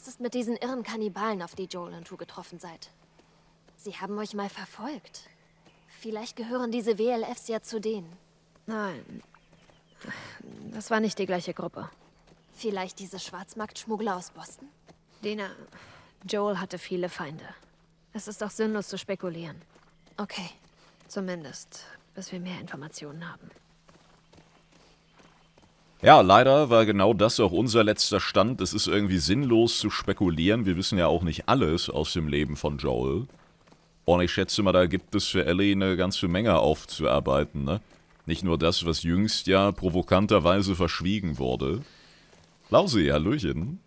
Was ist mit diesen irren Kannibalen, auf die Joel und du getroffen seid? Sie haben euch mal verfolgt. Vielleicht gehören diese WLFs ja zu denen. Nein. Das war nicht die gleiche Gruppe. Vielleicht diese Schwarzmarktschmuggler aus Boston? Dina, Joel hatte viele Feinde. Es ist auch sinnlos zu spekulieren. Okay. Zumindest, bis wir mehr Informationen haben. Ja, leider war genau das auch unser letzter Stand. Es ist irgendwie sinnlos zu spekulieren. Wir wissen ja auch nicht alles aus dem Leben von Joel. Und ich schätze mal, da gibt es für Ellie eine ganze Menge aufzuarbeiten, ne? Nicht nur das, was jüngst ja provokanterweise verschwiegen wurde. Lausi, Hallöchen.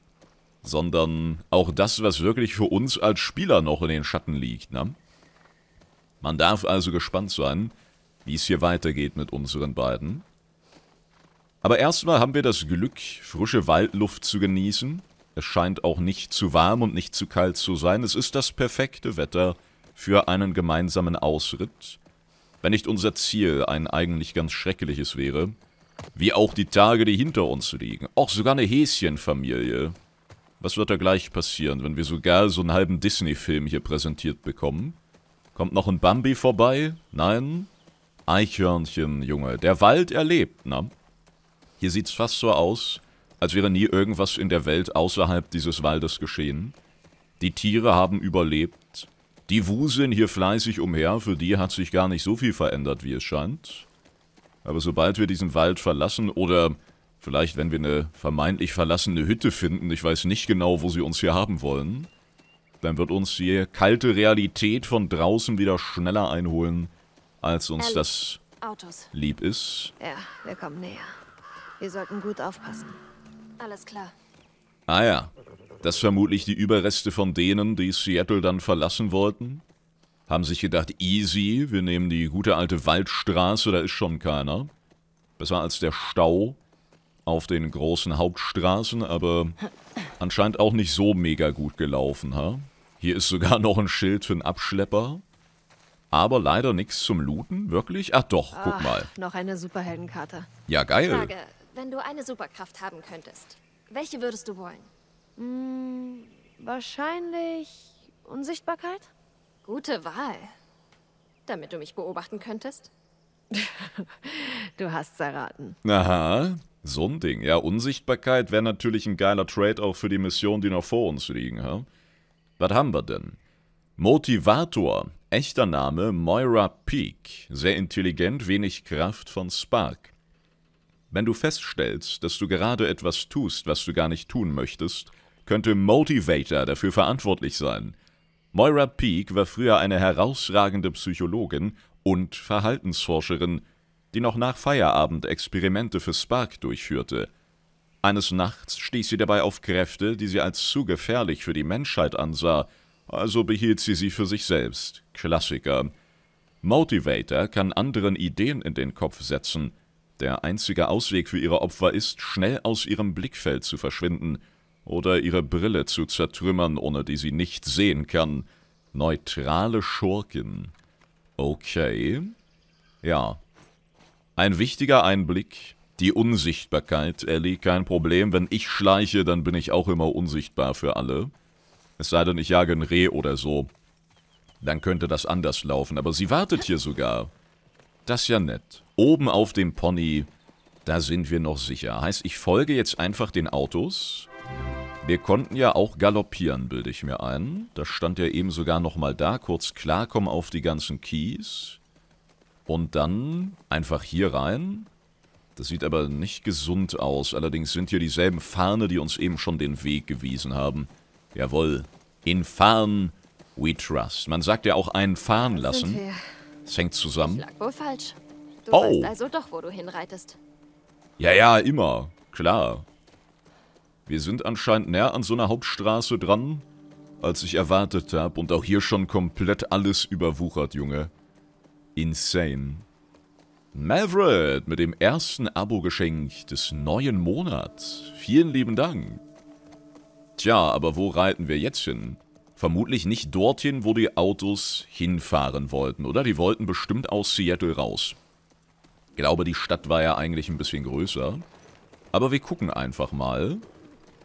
Sondern auch das, was wirklich für uns als Spieler noch in den Schatten liegt, ne? Man darf also gespannt sein, wie es hier weitergeht mit unseren beiden. Aber erstmal haben wir das Glück, frische Waldluft zu genießen. Es scheint auch nicht zu warm und nicht zu kalt zu sein. Es ist das perfekte Wetter für einen gemeinsamen Ausritt. Wenn nicht unser Ziel ein eigentlich ganz schreckliches wäre. Wie auch die Tage, die hinter uns liegen. Auch sogar eine Häschenfamilie. Was wird da gleich passieren, wenn wir sogar so einen halben Disney-Film hier präsentiert bekommen? Kommt noch ein Bambi vorbei? Nein? Eichhörnchen, Junge. Der Wald erlebt, na? Hier sieht's fast so aus, als wäre nie irgendwas in der Welt außerhalb dieses Waldes geschehen. Die Tiere haben überlebt. Die wuseln hier fleißig umher, für die hat sich gar nicht so viel verändert, wie es scheint. Aber sobald wir diesen Wald verlassen oder vielleicht wenn wir eine vermeintlich verlassene Hütte finden, ich weiß nicht genau, wo sie uns hier haben wollen, dann wird uns die kalte Realität von draußen wieder schneller einholen, als uns das Autos. lieb ist. Ja, wir kommen näher. Wir sollten gut aufpassen. Alles klar. Ah ja. Das vermutlich die Überreste von denen, die Seattle dann verlassen wollten. Haben sich gedacht, easy, wir nehmen die gute alte Waldstraße, da ist schon keiner. Besser als der Stau auf den großen Hauptstraßen, aber anscheinend auch nicht so mega gut gelaufen, ha? Hier ist sogar noch ein Schild für einen Abschlepper. Aber leider nichts zum Looten, wirklich? Ach doch, Ach, guck mal. Noch eine Superheldenkarte. Ja, geil. Frage, wenn du eine Superkraft haben könntest, welche würdest du wollen? Hm, wahrscheinlich Unsichtbarkeit? Gute Wahl. Damit du mich beobachten könntest? du hast's erraten. Aha, so ein Ding. Ja, Unsichtbarkeit wäre natürlich ein geiler Trade auch für die Mission, die noch vor uns liegen. Ja? Was haben wir denn? Motivator. Echter Name Moira Peak. Sehr intelligent, wenig Kraft von Spark. Wenn du feststellst, dass du gerade etwas tust, was du gar nicht tun möchtest, könnte Motivator dafür verantwortlich sein. Moira Peak war früher eine herausragende Psychologin und Verhaltensforscherin, die noch nach Feierabend Experimente für Spark durchführte. Eines Nachts stieß sie dabei auf Kräfte, die sie als zu gefährlich für die Menschheit ansah, also behielt sie sie für sich selbst. Klassiker. Motivator kann anderen Ideen in den Kopf setzen, der einzige Ausweg für ihre Opfer ist, schnell aus ihrem Blickfeld zu verschwinden oder ihre Brille zu zertrümmern, ohne die sie nicht sehen kann. Neutrale Schurken. Okay. Ja. Ein wichtiger Einblick. Die Unsichtbarkeit, Ellie, kein Problem. Wenn ich schleiche, dann bin ich auch immer unsichtbar für alle. Es sei denn, ich jage ein Reh oder so. Dann könnte das anders laufen, aber sie wartet hier sogar. Das ist ja nett. Oben auf dem Pony, da sind wir noch sicher. Heißt, ich folge jetzt einfach den Autos. Wir konnten ja auch galoppieren, bilde ich mir ein. Das stand ja eben sogar nochmal da. Kurz klarkommen auf die ganzen Keys. Und dann einfach hier rein. Das sieht aber nicht gesund aus. Allerdings sind hier dieselben Fahne, die uns eben schon den Weg gewiesen haben. Jawohl. In Fahnen we trust. Man sagt ja auch einen fahren lassen. Es hängt zusammen. Ich lag wohl falsch. Du oh. weißt also doch, wo du hinreitest. Ja, ja, immer. Klar. Wir sind anscheinend näher an so einer Hauptstraße dran, als ich erwartet habe. Und auch hier schon komplett alles überwuchert, Junge. Insane. Maverick mit dem ersten Abo-Geschenk des neuen Monats. Vielen lieben Dank. Tja, aber wo reiten wir jetzt hin? Vermutlich nicht dorthin, wo die Autos hinfahren wollten, oder? Die wollten bestimmt aus Seattle raus glaube, die Stadt war ja eigentlich ein bisschen größer. Aber wir gucken einfach mal.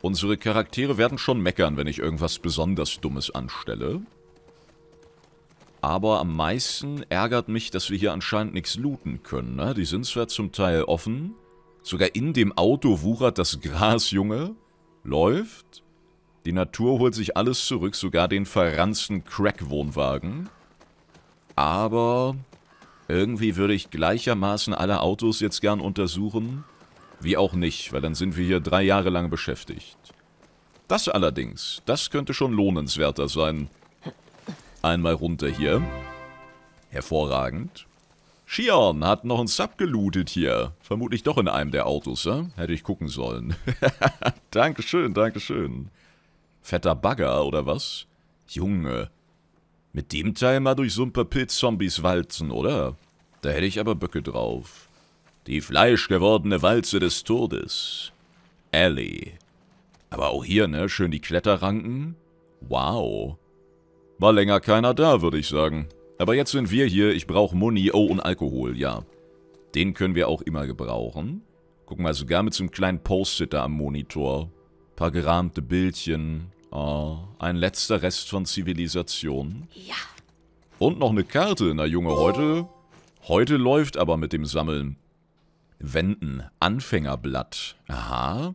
Unsere Charaktere werden schon meckern, wenn ich irgendwas besonders Dummes anstelle. Aber am meisten ärgert mich, dass wir hier anscheinend nichts looten können. Ne? Die sind zwar zum Teil offen. Sogar in dem Auto wuchert das Gras, Junge. Läuft. Die Natur holt sich alles zurück, sogar den verranzten Crack-Wohnwagen. Aber irgendwie würde ich gleichermaßen alle Autos jetzt gern untersuchen, wie auch nicht, weil dann sind wir hier drei Jahre lang beschäftigt. Das allerdings, das könnte schon lohnenswerter sein. Einmal runter hier. Hervorragend. Shion hat noch einen Sub gelootet hier. Vermutlich doch in einem der Autos, ja? Ne? Hätte ich gucken sollen. dankeschön, dankeschön. Fetter Bagger, oder was? Junge, mit dem Teil mal durch so ein paar Pilzzombies walzen, oder? Da hätte ich aber Böcke drauf. Die fleischgewordene Walze des Todes. Ellie. Aber auch hier, ne? Schön die Kletterranken. Wow. War länger keiner da, würde ich sagen. Aber jetzt sind wir hier. Ich brauche Muni. Oh, und Alkohol, ja. Den können wir auch immer gebrauchen. Guck mal, sogar mit so einem kleinen Post-it da am Monitor. paar gerahmte Bildchen. Oh, ein letzter Rest von Zivilisation. Ja. Und noch eine Karte. Na Junge, heute... Heute läuft aber mit dem Sammeln. Wenden. Anfängerblatt. Aha.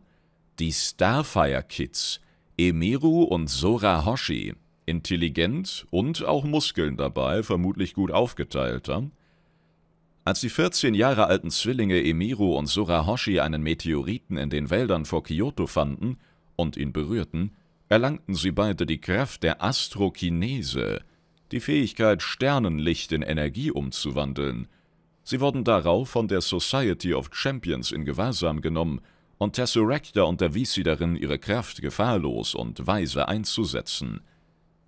Die Starfire Kids. Emeru und Sora Hoshi. Intelligent und auch Muskeln dabei, vermutlich gut aufgeteilt. Ja? Hm? Als die 14 Jahre alten Zwillinge Emiru und Sora Hoshi einen Meteoriten in den Wäldern vor Kyoto fanden und ihn berührten, erlangten sie beide die Kraft der Astrokinese, die Fähigkeit, Sternenlicht in Energie umzuwandeln. Sie wurden darauf von der Society of Champions in Gewahrsam genommen und Tesseractor unterwies sie darin, ihre Kraft gefahrlos und weise einzusetzen.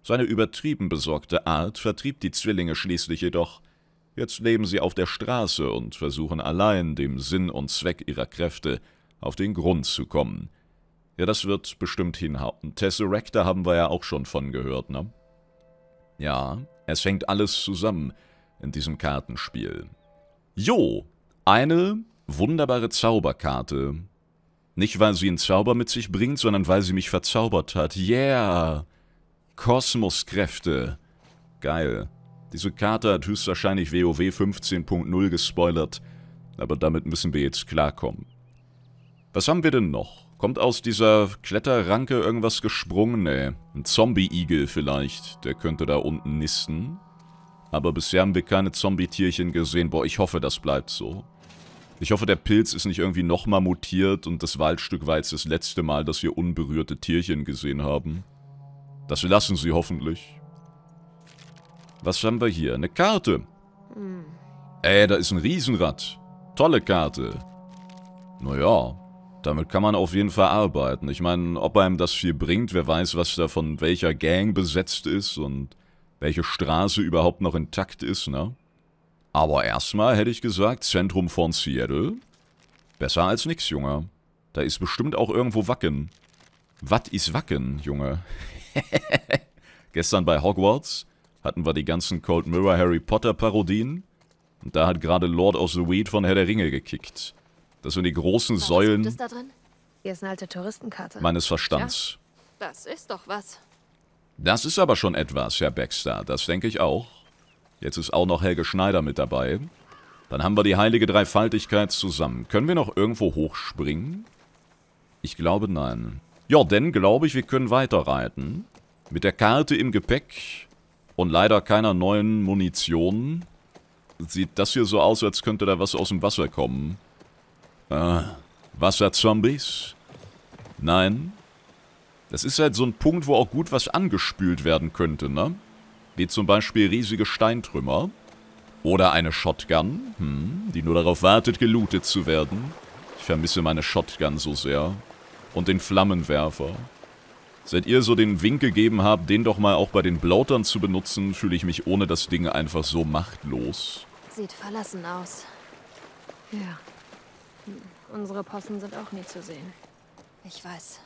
Seine übertrieben besorgte Art vertrieb die Zwillinge schließlich jedoch. Jetzt leben sie auf der Straße und versuchen allein, dem Sinn und Zweck ihrer Kräfte auf den Grund zu kommen – ja, das wird bestimmt hinhauen. Tesseracta haben wir ja auch schon von gehört, ne? Ja, es hängt alles zusammen in diesem Kartenspiel. Jo, eine wunderbare Zauberkarte. Nicht, weil sie einen Zauber mit sich bringt, sondern weil sie mich verzaubert hat. Yeah! Kosmoskräfte. Geil. Diese Karte hat höchstwahrscheinlich WoW 15.0 gespoilert, aber damit müssen wir jetzt klarkommen. Was haben wir denn noch? Kommt aus dieser Kletterranke irgendwas gesprungen? Nee. Ein Zombie-Igel vielleicht. Der könnte da unten nisten. Aber bisher haben wir keine Zombie-Tierchen gesehen. Boah, ich hoffe, das bleibt so. Ich hoffe, der Pilz ist nicht irgendwie nochmal mutiert und das Waldstück war jetzt das letzte Mal, dass wir unberührte Tierchen gesehen haben. Das lassen sie hoffentlich. Was haben wir hier? Eine Karte. Ey, hm. äh, da ist ein Riesenrad. Tolle Karte. Naja, damit kann man auf jeden Fall arbeiten. Ich meine, ob einem das viel bringt, wer weiß, was da von welcher Gang besetzt ist und welche Straße überhaupt noch intakt ist, ne? Aber erstmal hätte ich gesagt, Zentrum von Seattle. Besser als nix, Junge. Da ist bestimmt auch irgendwo Wacken. Was ist Wacken, Junge? Gestern bei Hogwarts hatten wir die ganzen Cold Mirror Harry Potter Parodien. Und da hat gerade Lord of the Weed von Herr der Ringe gekickt. Das sind die großen was Säulen ist da drin? Hier ist eine alte Touristenkarte. meines Verstands. Ja, das ist doch was. Das ist aber schon etwas, Herr Baxter. Das denke ich auch. Jetzt ist auch noch Helge Schneider mit dabei. Dann haben wir die heilige Dreifaltigkeit zusammen. Können wir noch irgendwo hochspringen? Ich glaube, nein. Ja, denn glaube ich, wir können weiterreiten. Mit der Karte im Gepäck und leider keiner neuen Munition. Sieht das hier so aus, als könnte da was aus dem Wasser kommen. Äh, Wasserzombies? Nein. Das ist halt so ein Punkt, wo auch gut was angespült werden könnte, ne? Wie zum Beispiel riesige Steintrümmer. Oder eine Shotgun, hm, die nur darauf wartet, gelootet zu werden. Ich vermisse meine Shotgun so sehr. Und den Flammenwerfer. Seit ihr so den Wink gegeben habt, den doch mal auch bei den Blautern zu benutzen, fühle ich mich ohne das Ding einfach so machtlos. Sieht verlassen aus. Ja. Unsere Possen sind auch nie zu sehen. Ich weiß.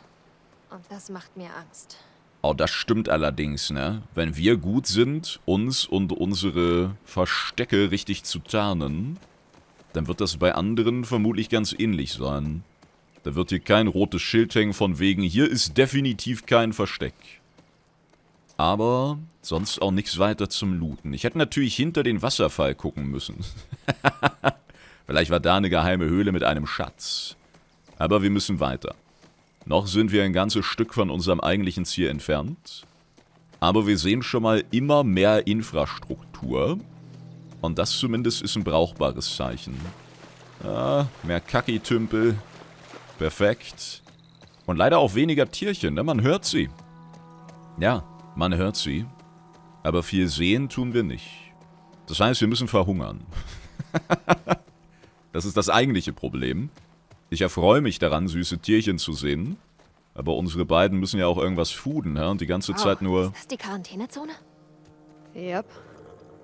Und das macht mir Angst. Oh, das stimmt allerdings, ne? Wenn wir gut sind, uns und unsere Verstecke richtig zu tarnen, dann wird das bei anderen vermutlich ganz ähnlich sein. Da wird hier kein rotes Schild hängen von wegen, hier ist definitiv kein Versteck. Aber sonst auch nichts weiter zum Looten. Ich hätte natürlich hinter den Wasserfall gucken müssen. Vielleicht war da eine geheime Höhle mit einem Schatz. Aber wir müssen weiter. Noch sind wir ein ganzes Stück von unserem eigentlichen Ziel entfernt. Aber wir sehen schon mal immer mehr Infrastruktur. Und das zumindest ist ein brauchbares Zeichen. Ah, mehr Kacki-Tümpel. Perfekt. Und leider auch weniger Tierchen, ne? Man hört sie. Ja, man hört sie. Aber viel sehen tun wir nicht. Das heißt, wir müssen verhungern. Das ist das eigentliche Problem. Ich erfreue mich daran, süße Tierchen zu sehen. Aber unsere beiden müssen ja auch irgendwas fuden, ja? Und die ganze oh, Zeit nur... Ist das die Quarantänezone? Yep.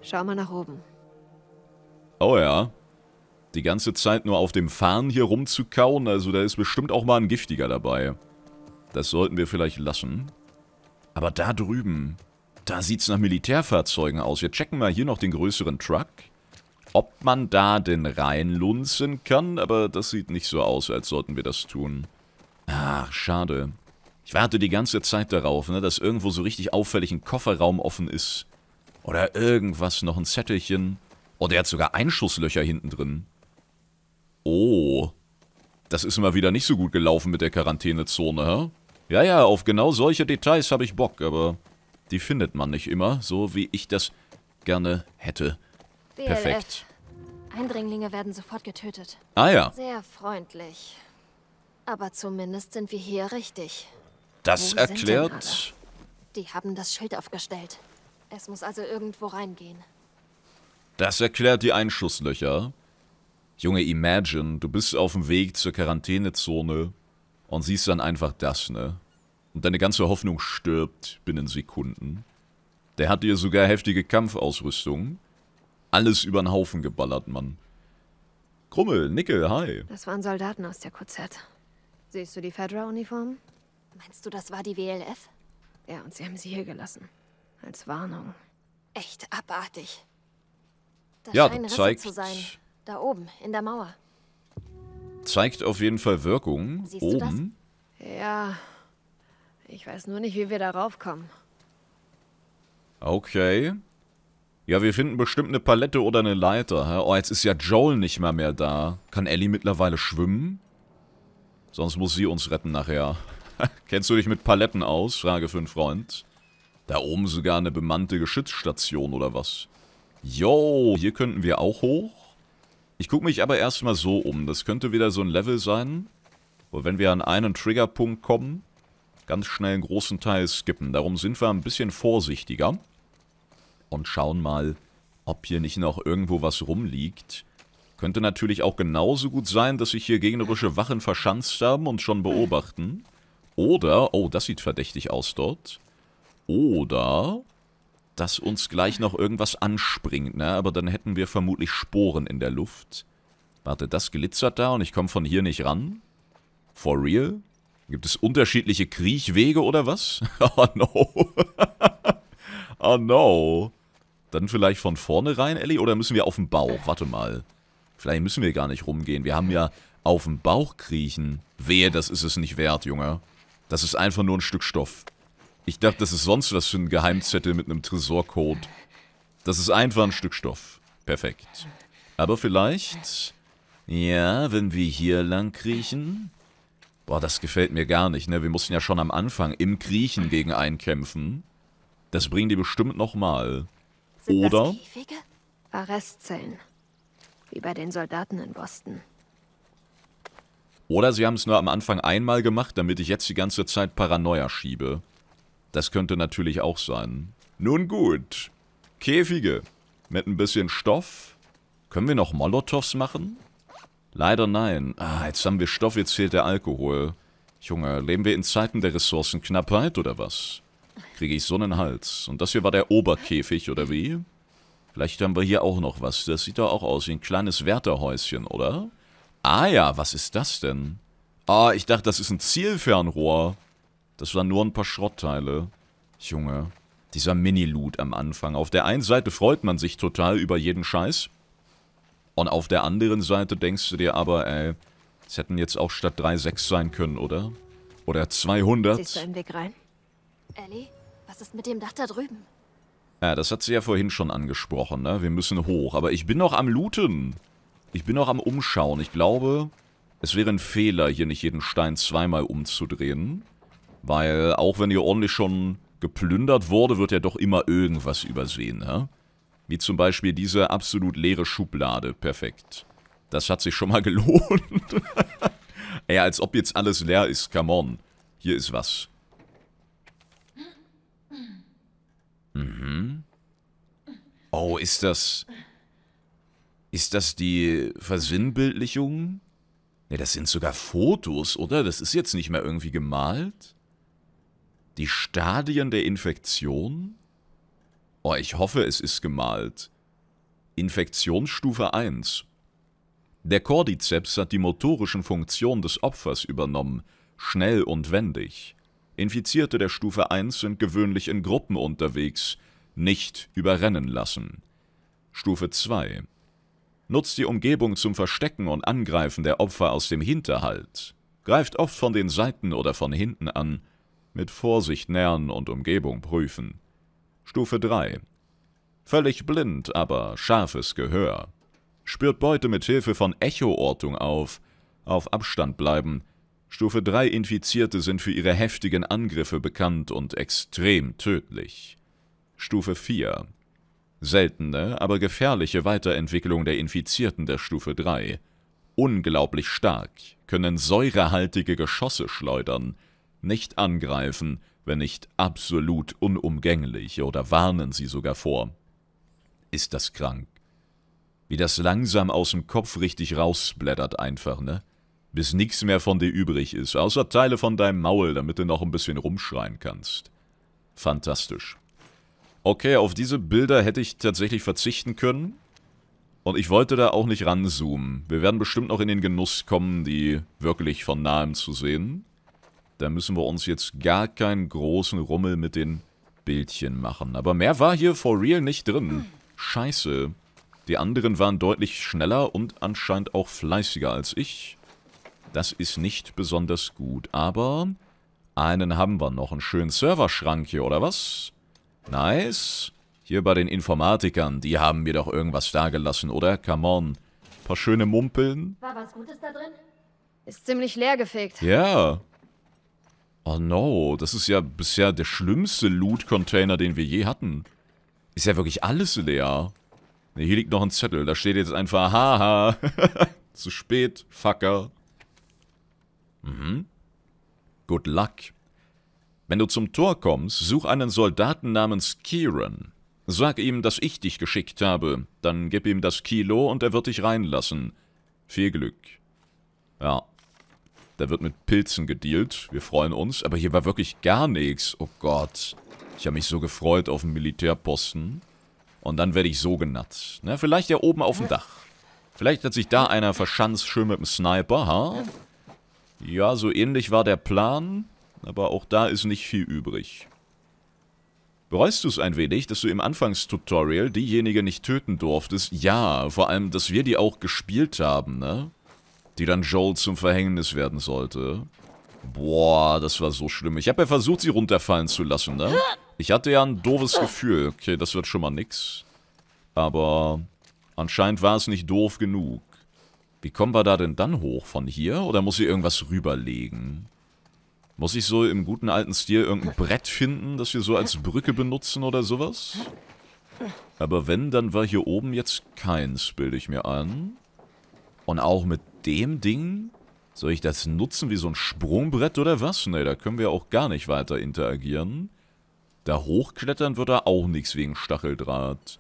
Schau mal nach oben. Oh ja. Die ganze Zeit nur auf dem Fahnen hier rumzukauen, also da ist bestimmt auch mal ein Giftiger dabei. Das sollten wir vielleicht lassen. Aber da drüben, da sieht's nach Militärfahrzeugen aus. Wir checken mal hier noch den größeren Truck ob man da denn reinlunzen kann, aber das sieht nicht so aus, als sollten wir das tun. Ach, schade. Ich warte die ganze Zeit darauf, ne, dass irgendwo so richtig auffällig ein Kofferraum offen ist. Oder irgendwas, noch ein Zettelchen. Oh, der hat sogar Einschusslöcher hinten drin. Oh. Das ist mal wieder nicht so gut gelaufen mit der Quarantänezone, hä? Ja, ja, auf genau solche Details habe ich Bock, aber die findet man nicht immer, so wie ich das gerne hätte. BLF. Perfekt. Äh, Eindringlinge werden sofort getötet. Ah ja. Sehr freundlich. Aber zumindest sind wir hier richtig. Das Wo erklärt... Die haben das Schild aufgestellt. Es muss also irgendwo reingehen. Das erklärt die Einschusslöcher. Junge, imagine, du bist auf dem Weg zur Quarantänezone und siehst dann einfach das, ne? Und deine ganze Hoffnung stirbt binnen Sekunden. Der hat dir sogar heftige Kampfausrüstung alles über den Haufen geballert, Mann. Krummel, Nickel, hi. Das waren Soldaten aus der QZ. Siehst du die Fedra-Uniform? Meinst du, das war die WLF? Ja, und sie haben sie hier gelassen. Als Warnung. Echt abartig. Da ja, das zeigt... Risse zu sein. Da oben, in der Mauer. Zeigt auf jeden Fall Wirkung. Siehst oben. du das? Ja. Ich weiß nur nicht, wie wir da raufkommen. Okay. Ja, wir finden bestimmt eine Palette oder eine Leiter. Hä? Oh, jetzt ist ja Joel nicht mal mehr da. Kann Ellie mittlerweile schwimmen? Sonst muss sie uns retten nachher. Kennst du dich mit Paletten aus? Frage für einen Freund. Da oben sogar eine bemannte Geschützstation oder was? Yo, hier könnten wir auch hoch. Ich gucke mich aber erstmal so um. Das könnte wieder so ein Level sein, wo wenn wir an einen Triggerpunkt kommen, ganz schnell einen großen Teil skippen. Darum sind wir ein bisschen vorsichtiger und schauen mal, ob hier nicht noch irgendwo was rumliegt. Könnte natürlich auch genauso gut sein, dass sich hier gegnerische Wachen verschanzt haben und schon beobachten. Oder, oh, das sieht verdächtig aus dort. Oder, dass uns gleich noch irgendwas anspringt, ne? Aber dann hätten wir vermutlich Sporen in der Luft. Warte, das glitzert da und ich komme von hier nicht ran? For real? Gibt es unterschiedliche Kriechwege oder was? oh no. oh no. Dann vielleicht von vorne rein, Ellie, oder müssen wir auf den Bauch? Warte mal. Vielleicht müssen wir gar nicht rumgehen. Wir haben ja auf den Bauch kriechen. Wehe, das ist es nicht wert, Junge. Das ist einfach nur ein Stück Stoff. Ich dachte, das ist sonst was für ein Geheimzettel mit einem Tresorcode. Das ist einfach ein Stück Stoff. Perfekt. Aber vielleicht... Ja, wenn wir hier lang kriechen... Boah, das gefällt mir gar nicht, ne? Wir mussten ja schon am Anfang im Kriechen gegen einen kämpfen. Das bringen die bestimmt nochmal. Oder? Arrestzellen. Wie bei den Soldaten in Boston. Oder sie haben es nur am Anfang einmal gemacht, damit ich jetzt die ganze Zeit Paranoia schiebe. Das könnte natürlich auch sein. Nun gut. Käfige. Mit ein bisschen Stoff. Können wir noch Molotows machen? Leider nein. Ah, jetzt haben wir Stoff, jetzt fehlt der Alkohol. Junge, leben wir in Zeiten der Ressourcenknappheit oder was? kriege ich so einen Hals. Und das hier war der Oberkäfig, oder wie? Vielleicht haben wir hier auch noch was. Das sieht doch auch aus wie ein kleines Wärterhäuschen, oder? Ah ja, was ist das denn? Ah, ich dachte, das ist ein Zielfernrohr. Das waren nur ein paar Schrottteile. Junge, dieser Mini-Loot am Anfang. Auf der einen Seite freut man sich total über jeden Scheiß. Und auf der anderen Seite denkst du dir aber, ey, es hätten jetzt auch statt 3,6 sein können, oder? Oder 200. Siehst du einen Weg rein? Ellie, was ist mit dem Dach da drüben? Ja, das hat sie ja vorhin schon angesprochen, ne? Wir müssen hoch. Aber ich bin noch am Looten. Ich bin noch am Umschauen. Ich glaube, es wäre ein Fehler, hier nicht jeden Stein zweimal umzudrehen. Weil auch wenn hier ordentlich schon geplündert wurde, wird ja doch immer irgendwas übersehen, ne? Wie zum Beispiel diese absolut leere Schublade. Perfekt. Das hat sich schon mal gelohnt. Ey, als ob jetzt alles leer ist. Come on. Hier ist was. Mhm. Oh, ist das... Ist das die Versinnbildlichung? Ne, das sind sogar Fotos, oder? Das ist jetzt nicht mehr irgendwie gemalt. Die Stadien der Infektion? Oh, ich hoffe, es ist gemalt. Infektionsstufe 1. Der Cordyceps hat die motorischen Funktionen des Opfers übernommen, schnell und wendig. Infizierte der Stufe 1 sind gewöhnlich in Gruppen unterwegs, nicht überrennen lassen. Stufe 2 Nutzt die Umgebung zum Verstecken und Angreifen der Opfer aus dem Hinterhalt. Greift oft von den Seiten oder von hinten an. Mit Vorsicht nähern und Umgebung prüfen. Stufe 3 Völlig blind, aber scharfes Gehör. Spürt Beute mit Hilfe von Echoortung auf. Auf Abstand bleiben Stufe 3 Infizierte sind für ihre heftigen Angriffe bekannt und extrem tödlich. Stufe 4 Seltene, aber gefährliche Weiterentwicklung der Infizierten der Stufe 3. Unglaublich stark, können säurehaltige Geschosse schleudern, nicht angreifen, wenn nicht absolut unumgänglich oder warnen sie sogar vor. Ist das krank? Wie das langsam aus dem Kopf richtig rausblättert einfach, ne? bis nichts mehr von dir übrig ist, außer Teile von deinem Maul, damit du noch ein bisschen rumschreien kannst. Fantastisch. Okay, auf diese Bilder hätte ich tatsächlich verzichten können. Und ich wollte da auch nicht ranzoomen. Wir werden bestimmt noch in den Genuss kommen, die wirklich von Nahem zu sehen. Da müssen wir uns jetzt gar keinen großen Rummel mit den Bildchen machen. Aber mehr war hier for real nicht drin. Scheiße. Die anderen waren deutlich schneller und anscheinend auch fleißiger als ich. Das ist nicht besonders gut, aber einen haben wir noch. Einen schönen Serverschrank hier, oder was? Nice. Hier bei den Informatikern, die haben mir doch irgendwas dagelassen, oder? Come on. Ein paar schöne Mumpeln. War was Gutes da drin? Ist ziemlich leer gefegt. Ja. Oh no, das ist ja bisher der schlimmste Loot-Container, den wir je hatten. Ist ja wirklich alles leer. Ne, hier liegt noch ein Zettel. Da steht jetzt einfach, haha, zu spät, Fucker. Mhm. Good luck. Wenn du zum Tor kommst, such einen Soldaten namens Kieran. Sag ihm, dass ich dich geschickt habe. Dann gib ihm das Kilo und er wird dich reinlassen. Viel Glück. Ja. Da wird mit Pilzen gedealt. Wir freuen uns. Aber hier war wirklich gar nichts. Oh Gott. Ich habe mich so gefreut auf den Militärposten. Und dann werde ich so genatzt. Na, vielleicht ja oben auf dem Dach. Vielleicht hat sich da einer verschanzt schön mit dem Sniper, ha? Huh? Ja, so ähnlich war der Plan, aber auch da ist nicht viel übrig. Bereust du es ein wenig, dass du im Anfangstutorial diejenige nicht töten durftest? Ja, vor allem, dass wir die auch gespielt haben, ne? Die dann Joel zum Verhängnis werden sollte. Boah, das war so schlimm. Ich habe ja versucht, sie runterfallen zu lassen, ne? Ich hatte ja ein doofes Gefühl. Okay, das wird schon mal nix. Aber anscheinend war es nicht doof genug. Wie kommen wir da denn dann hoch? Von hier? Oder muss ich irgendwas rüberlegen? Muss ich so im guten alten Stil irgendein Brett finden, das wir so als Brücke benutzen oder sowas? Aber wenn, dann war hier oben jetzt keins, bilde ich mir an. Und auch mit dem Ding? Soll ich das nutzen wie so ein Sprungbrett oder was? Ne, da können wir auch gar nicht weiter interagieren. Da hochklettern wird da auch nichts wegen Stacheldraht.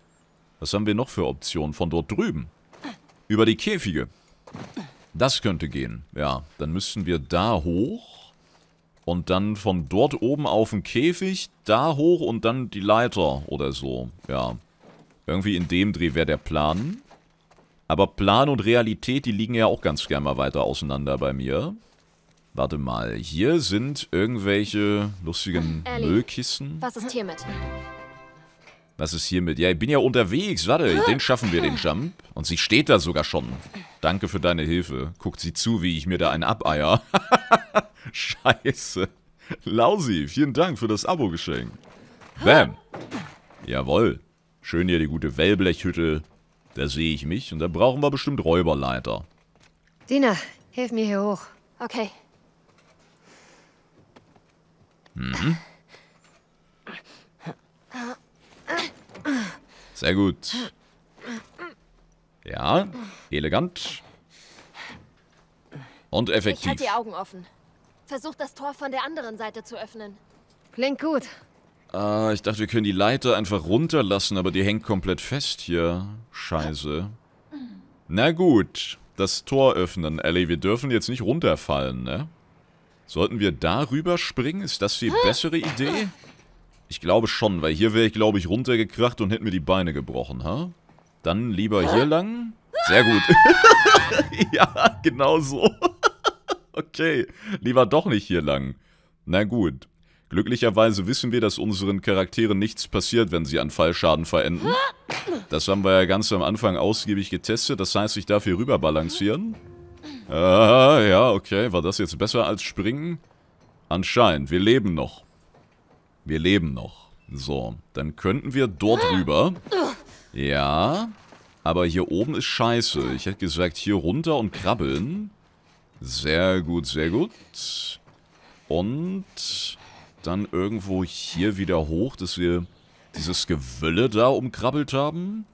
Was haben wir noch für Optionen von dort drüben? Über die Käfige. Das könnte gehen, ja. Dann müssten wir da hoch und dann von dort oben auf den Käfig, da hoch und dann die Leiter oder so, ja. Irgendwie in dem Dreh wäre der Plan. Aber Plan und Realität, die liegen ja auch ganz gerne mal weiter auseinander bei mir. Warte mal, hier sind irgendwelche lustigen Ellie, Müllkissen. Was ist hiermit? Was ist hiermit? Ja, ich bin ja unterwegs. Warte, ah. den schaffen wir, den Jump. Und sie steht da sogar schon. Danke für deine Hilfe. Guckt sie zu, wie ich mir da einen abeier. Scheiße. Lausi, vielen Dank für das Abo-Geschenk. Bam. Jawoll. Schön hier die gute Wellblechhütte. Da sehe ich mich und da brauchen wir bestimmt Räuberleiter. Dina, hilf mir hier hoch. Okay. Mhm. Ah. Sehr gut. Ja, elegant. Und halt effektiv. Ich halte die Augen offen. Versuch das Tor von der anderen Seite zu öffnen. Klingt gut. Ah, ich dachte, wir können die Leiter einfach runterlassen, aber die hängt komplett fest hier. Scheiße. Na gut, das Tor öffnen. Ellie, wir dürfen jetzt nicht runterfallen, ne? Sollten wir darüber springen? Ist das die bessere Idee? Ich glaube schon, weil hier wäre ich, glaube ich, runtergekracht und hätte mir die Beine gebrochen, ha? Dann lieber hier lang. Sehr gut. ja, genau so. okay, lieber doch nicht hier lang. Na gut. Glücklicherweise wissen wir, dass unseren Charakteren nichts passiert, wenn sie an Fallschaden verenden. Das haben wir ja ganz am Anfang ausgiebig getestet. Das heißt, ich darf hier rüber balancieren. Ah, ja, okay. War das jetzt besser als springen? Anscheinend. Wir leben noch. Wir leben noch. So, dann könnten wir dort ah. rüber. Ja, aber hier oben ist scheiße. Ich hätte gesagt, hier runter und krabbeln. Sehr gut, sehr gut. Und dann irgendwo hier wieder hoch, dass wir dieses Gewölle da umkrabbelt haben.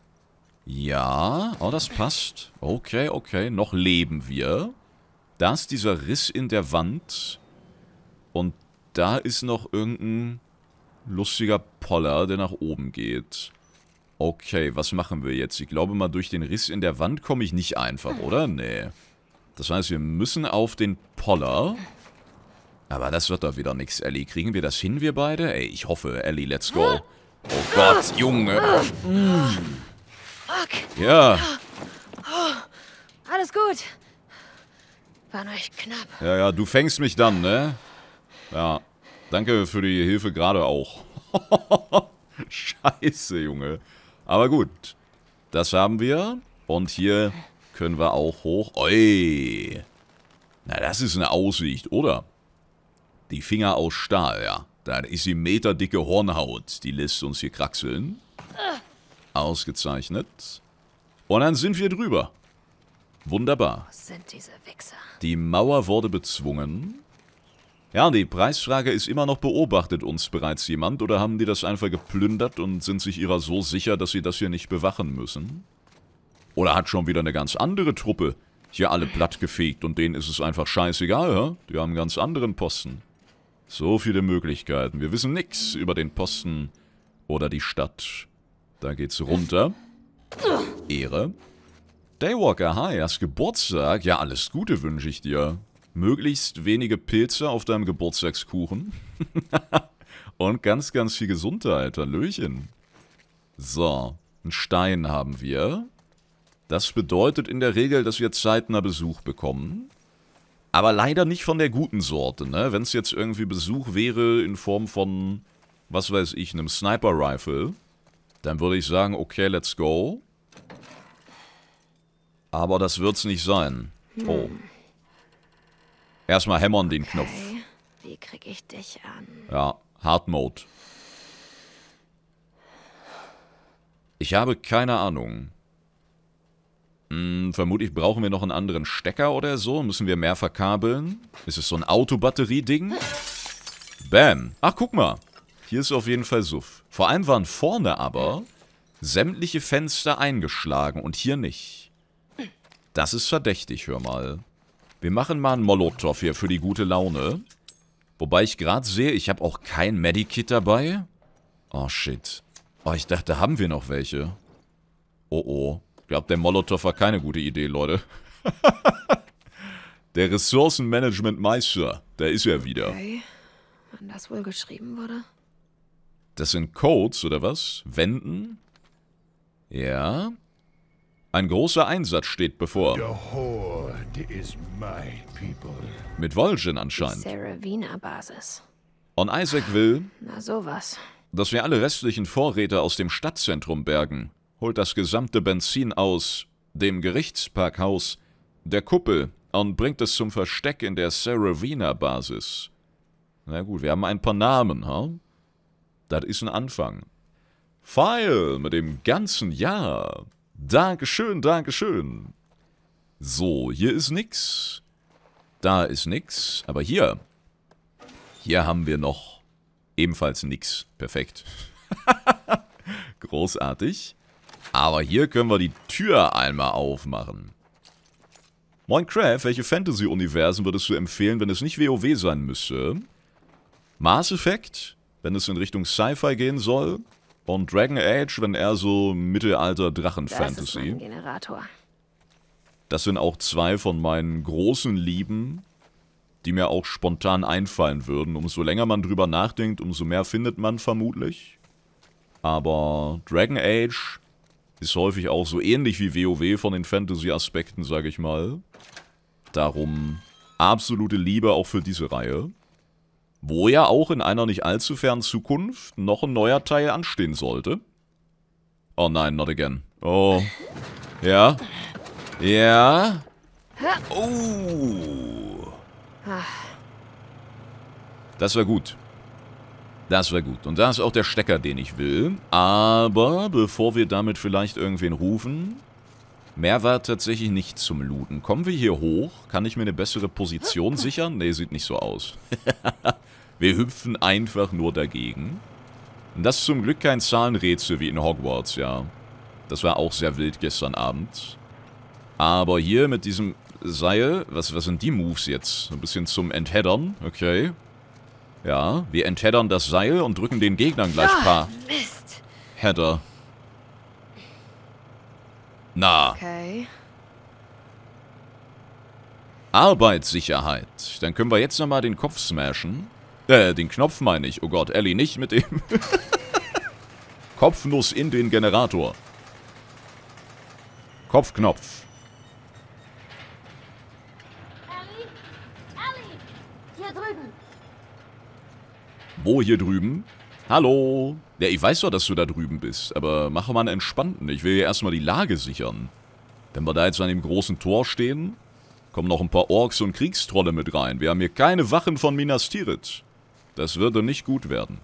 Ja, oh, das passt. Okay, okay, noch leben wir. Da ist dieser Riss in der Wand. Und da ist noch irgendein lustiger Poller, der nach oben geht. Okay, was machen wir jetzt? Ich glaube mal, durch den Riss in der Wand komme ich nicht einfach, oder? Nee. Das heißt, wir müssen auf den Poller. Aber das wird doch wieder nichts, Ellie. Kriegen wir das hin, wir beide? Ey, ich hoffe. Ellie, let's go. Oh Gott, Junge. Fuck. Ja. Oh. Alles gut. War nur echt knapp. Ja, ja, du fängst mich dann, ne? Ja. Danke für die Hilfe gerade auch. Scheiße, Junge. Aber gut. Das haben wir. Und hier können wir auch hoch. Oi. Na, das ist eine Aussicht, oder? Die Finger aus Stahl, ja. Da ist die meterdicke Hornhaut. Die lässt uns hier kraxeln. Ausgezeichnet. Und dann sind wir drüber. Wunderbar. Die Mauer wurde bezwungen. Ja, die Preisfrage ist immer noch beobachtet uns bereits jemand oder haben die das einfach geplündert und sind sich ihrer so sicher, dass sie das hier nicht bewachen müssen? Oder hat schon wieder eine ganz andere Truppe hier alle plattgefegt und denen ist es einfach scheißegal, hä? Die haben einen ganz anderen Posten. So viele Möglichkeiten. Wir wissen nichts über den Posten oder die Stadt. Da geht's runter. Ehre. Daywalker, hi, hast Geburtstag. Ja, alles Gute wünsche ich dir möglichst wenige Pilze auf deinem Geburtstagskuchen. Und ganz, ganz viel Gesundheit. Hallöchen. So, einen Stein haben wir. Das bedeutet in der Regel, dass wir zeitnah Besuch bekommen. Aber leider nicht von der guten Sorte, ne? Wenn es jetzt irgendwie Besuch wäre in Form von, was weiß ich, einem Sniper-Rifle, dann würde ich sagen, okay, let's go. Aber das wird's nicht sein. Oh. Hm. Erstmal hämmern den Knopf. Wie krieg ich dich an? Ja, Hard Mode. Ich habe keine Ahnung. Hm, vermutlich brauchen wir noch einen anderen Stecker oder so. Müssen wir mehr verkabeln? Ist es so ein Autobatterie-Ding? Bam. Ach, guck mal. Hier ist auf jeden Fall Suff. Vor allem waren vorne aber sämtliche Fenster eingeschlagen und hier nicht. Das ist verdächtig, hör mal. Wir machen mal einen Molotow hier für die gute Laune. Wobei ich gerade sehe, ich habe auch kein Medikit dabei. Oh, shit. Oh, ich dachte, haben wir noch welche. Oh, oh. Ich glaube, der Molotow war keine gute Idee, Leute. der Ressourcenmanagement-Meister, der ist er wieder. Okay. Wann das wohl geschrieben wurde? Das sind Codes, oder was? Wenden? Ja. Ein großer Einsatz steht bevor. Mit Vol'jin anscheinend. Basis. Und Isaac will, Na sowas. dass wir alle restlichen Vorräte aus dem Stadtzentrum bergen, holt das gesamte Benzin aus dem Gerichtsparkhaus, der Kuppel und bringt es zum Versteck in der Seravina basis Na gut, wir haben ein paar Namen, ha? Das ist ein Anfang. File mit dem ganzen Jahr. Dankeschön, Dankeschön. So, hier ist nix. Da ist nix. Aber hier. Hier haben wir noch ebenfalls nix. Perfekt. Großartig. Aber hier können wir die Tür einmal aufmachen. Moin Craft, welche Fantasy-Universen würdest du empfehlen, wenn es nicht WoW sein müsste? Mass Effect, wenn es in Richtung Sci-Fi gehen soll. Und Dragon Age, wenn er so Mittelalter Drachen-Fantasy. Das, das sind auch zwei von meinen großen Lieben, die mir auch spontan einfallen würden. Umso länger man drüber nachdenkt, umso mehr findet man vermutlich. Aber Dragon Age ist häufig auch so ähnlich wie WoW von den Fantasy-Aspekten, sage ich mal. Darum absolute Liebe auch für diese Reihe wo ja auch in einer nicht allzu fernen Zukunft noch ein neuer Teil anstehen sollte. Oh nein, not again. Oh. Ja. Ja. Oh. Das war gut. Das war gut. Und da ist auch der Stecker, den ich will. Aber bevor wir damit vielleicht irgendwen rufen, Mehr war tatsächlich nicht zum Looten. Kommen wir hier hoch? Kann ich mir eine bessere Position sichern? Nee, sieht nicht so aus. wir hüpfen einfach nur dagegen. Und das ist zum Glück kein Zahlenrätsel wie in Hogwarts, ja. Das war auch sehr wild gestern Abend. Aber hier mit diesem Seil, was, was sind die Moves jetzt? Ein bisschen zum Entheddern, okay. Ja, wir entheddern das Seil und drücken den Gegnern gleich paar... Header. Na. Okay. Arbeitssicherheit. Dann können wir jetzt nochmal den Kopf smashen. Äh, den Knopf meine ich. Oh Gott, Ellie, nicht mit dem. Kopfnuss in den Generator. Kopfknopf. Ellie? Ellie? Hier drüben. Wo hier drüben? Hallo? Ja, ich weiß doch, dass du da drüben bist, aber mache mal einen entspannten. Ich will ja erstmal die Lage sichern. Wenn wir da jetzt an dem großen Tor stehen, kommen noch ein paar Orks und Kriegstrolle mit rein. Wir haben hier keine Wachen von Minas Tirith. Das würde nicht gut werden.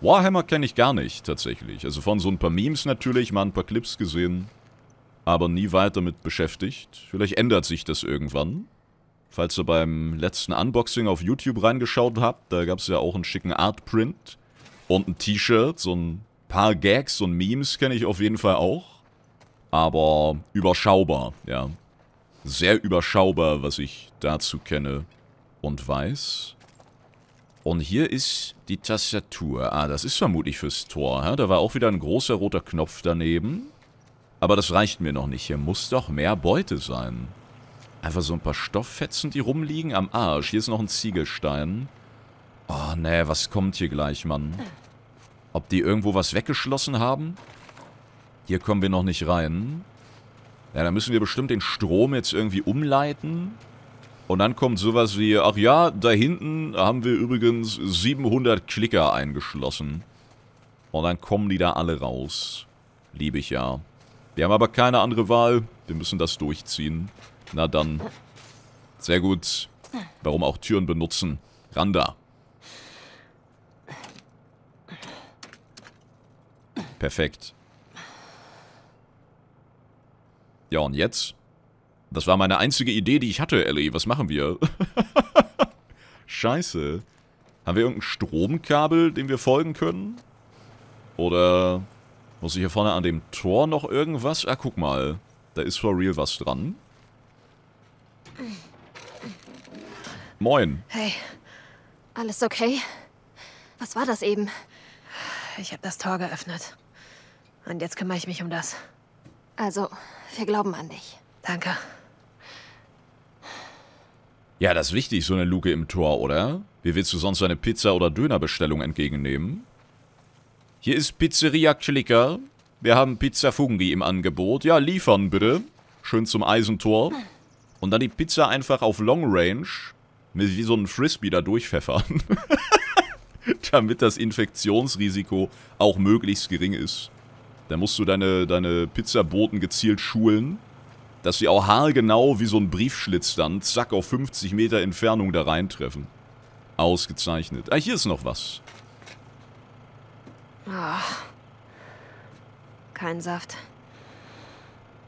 Warhammer kenne ich gar nicht, tatsächlich. Also von so ein paar Memes natürlich, mal ein paar Clips gesehen. Aber nie weiter mit beschäftigt. Vielleicht ändert sich das irgendwann. Falls ihr beim letzten Unboxing auf YouTube reingeschaut habt, da gab es ja auch einen schicken Artprint. Und ein T-Shirt, so ein paar Gags und Memes kenne ich auf jeden Fall auch. Aber überschaubar, ja. Sehr überschaubar, was ich dazu kenne und weiß. Und hier ist die Tastatur. Ah, das ist vermutlich fürs Tor. Ja? Da war auch wieder ein großer roter Knopf daneben. Aber das reicht mir noch nicht. Hier muss doch mehr Beute sein. Einfach so ein paar Stofffetzen, die rumliegen am Arsch. Hier ist noch ein Ziegelstein. Oh, nee, was kommt hier gleich, Mann? Ob die irgendwo was weggeschlossen haben? Hier kommen wir noch nicht rein. Ja, dann müssen wir bestimmt den Strom jetzt irgendwie umleiten. Und dann kommt sowas wie, ach ja, da hinten haben wir übrigens 700 Klicker eingeschlossen. Und dann kommen die da alle raus. Liebe ich ja. Wir haben aber keine andere Wahl. Wir müssen das durchziehen. Na dann. Sehr gut. Warum auch Türen benutzen. Randa. Perfekt. Ja, und jetzt? Das war meine einzige Idee, die ich hatte, Ellie. Was machen wir? Scheiße. Haben wir irgendein Stromkabel, dem wir folgen können? Oder muss ich hier vorne an dem Tor noch irgendwas? Ah, guck mal. Da ist for real was dran. Moin. Hey, alles okay? Was war das eben? Ich habe das Tor geöffnet. Und jetzt kümmere ich mich um das. Also, wir glauben an dich. Danke. Ja, das ist wichtig, so eine Luke im Tor, oder? Wie willst du sonst eine Pizza- oder Dönerbestellung entgegennehmen? Hier ist Pizzeria Klicker. Wir haben Pizza Fungi im Angebot. Ja, liefern bitte. Schön zum Eisentor. Und dann die Pizza einfach auf Long Range mit wie so einem Frisbee da durchpfeffern. Damit das Infektionsrisiko auch möglichst gering ist. Da musst du deine, deine Pizzaboten gezielt schulen, dass sie auch haargenau wie so ein Briefschlitz dann, zack, auf 50 Meter Entfernung da reintreffen. Ausgezeichnet. Ah, hier ist noch was. Ach, kein Saft.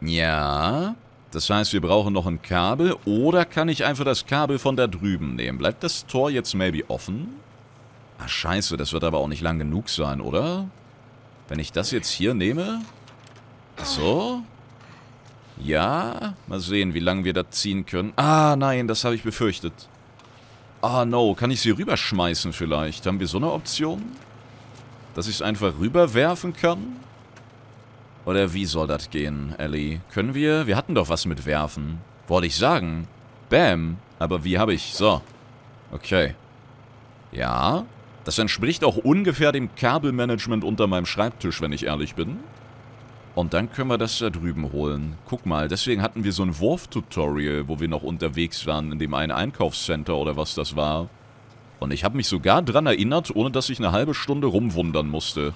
Ja, das heißt, wir brauchen noch ein Kabel. Oder kann ich einfach das Kabel von da drüben nehmen? Bleibt das Tor jetzt maybe offen? Ah, scheiße, das wird aber auch nicht lang genug sein, oder? Wenn ich das jetzt hier nehme... So. Ja. Mal sehen, wie lange wir das ziehen können. Ah, nein, das habe ich befürchtet. Ah, no. Kann ich sie rüberschmeißen vielleicht? Haben wir so eine Option? Dass ich es einfach rüberwerfen kann? Oder wie soll das gehen, Ellie? Können wir... Wir hatten doch was mit werfen. Wollte ich sagen. Bam. Aber wie habe ich... So. Okay. Ja. Das entspricht auch ungefähr dem Kabelmanagement unter meinem Schreibtisch, wenn ich ehrlich bin. Und dann können wir das da drüben holen. Guck mal, deswegen hatten wir so ein Wurf-Tutorial, wo wir noch unterwegs waren in dem einen Einkaufscenter oder was das war. Und ich habe mich sogar dran erinnert, ohne dass ich eine halbe Stunde rumwundern musste.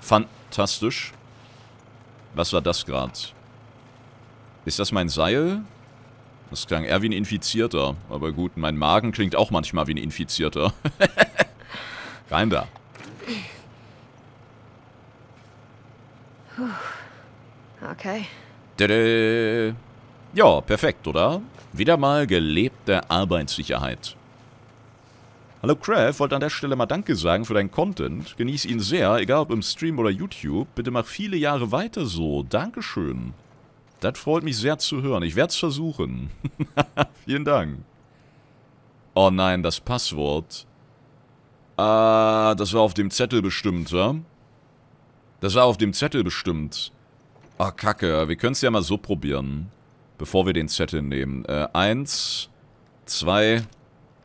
Fantastisch. Was war das gerade? Ist das mein Seil? Das klang eher wie ein Infizierter. Aber gut, mein Magen klingt auch manchmal wie ein Infizierter. Rein da. Okay. Tada. Ja, perfekt, oder? Wieder mal gelebte Arbeitssicherheit. Hallo Craft, wollte an der Stelle mal Danke sagen für deinen Content. Genieß ihn sehr, egal ob im Stream oder YouTube. Bitte mach viele Jahre weiter so. Dankeschön. Das freut mich sehr zu hören. Ich werde es versuchen. Vielen Dank. Oh nein, das Passwort. Ah, das war auf dem Zettel bestimmt, ja? Das war auf dem Zettel bestimmt. Ah, kacke. Wir können es ja mal so probieren. Bevor wir den Zettel nehmen. Äh, eins, zwei,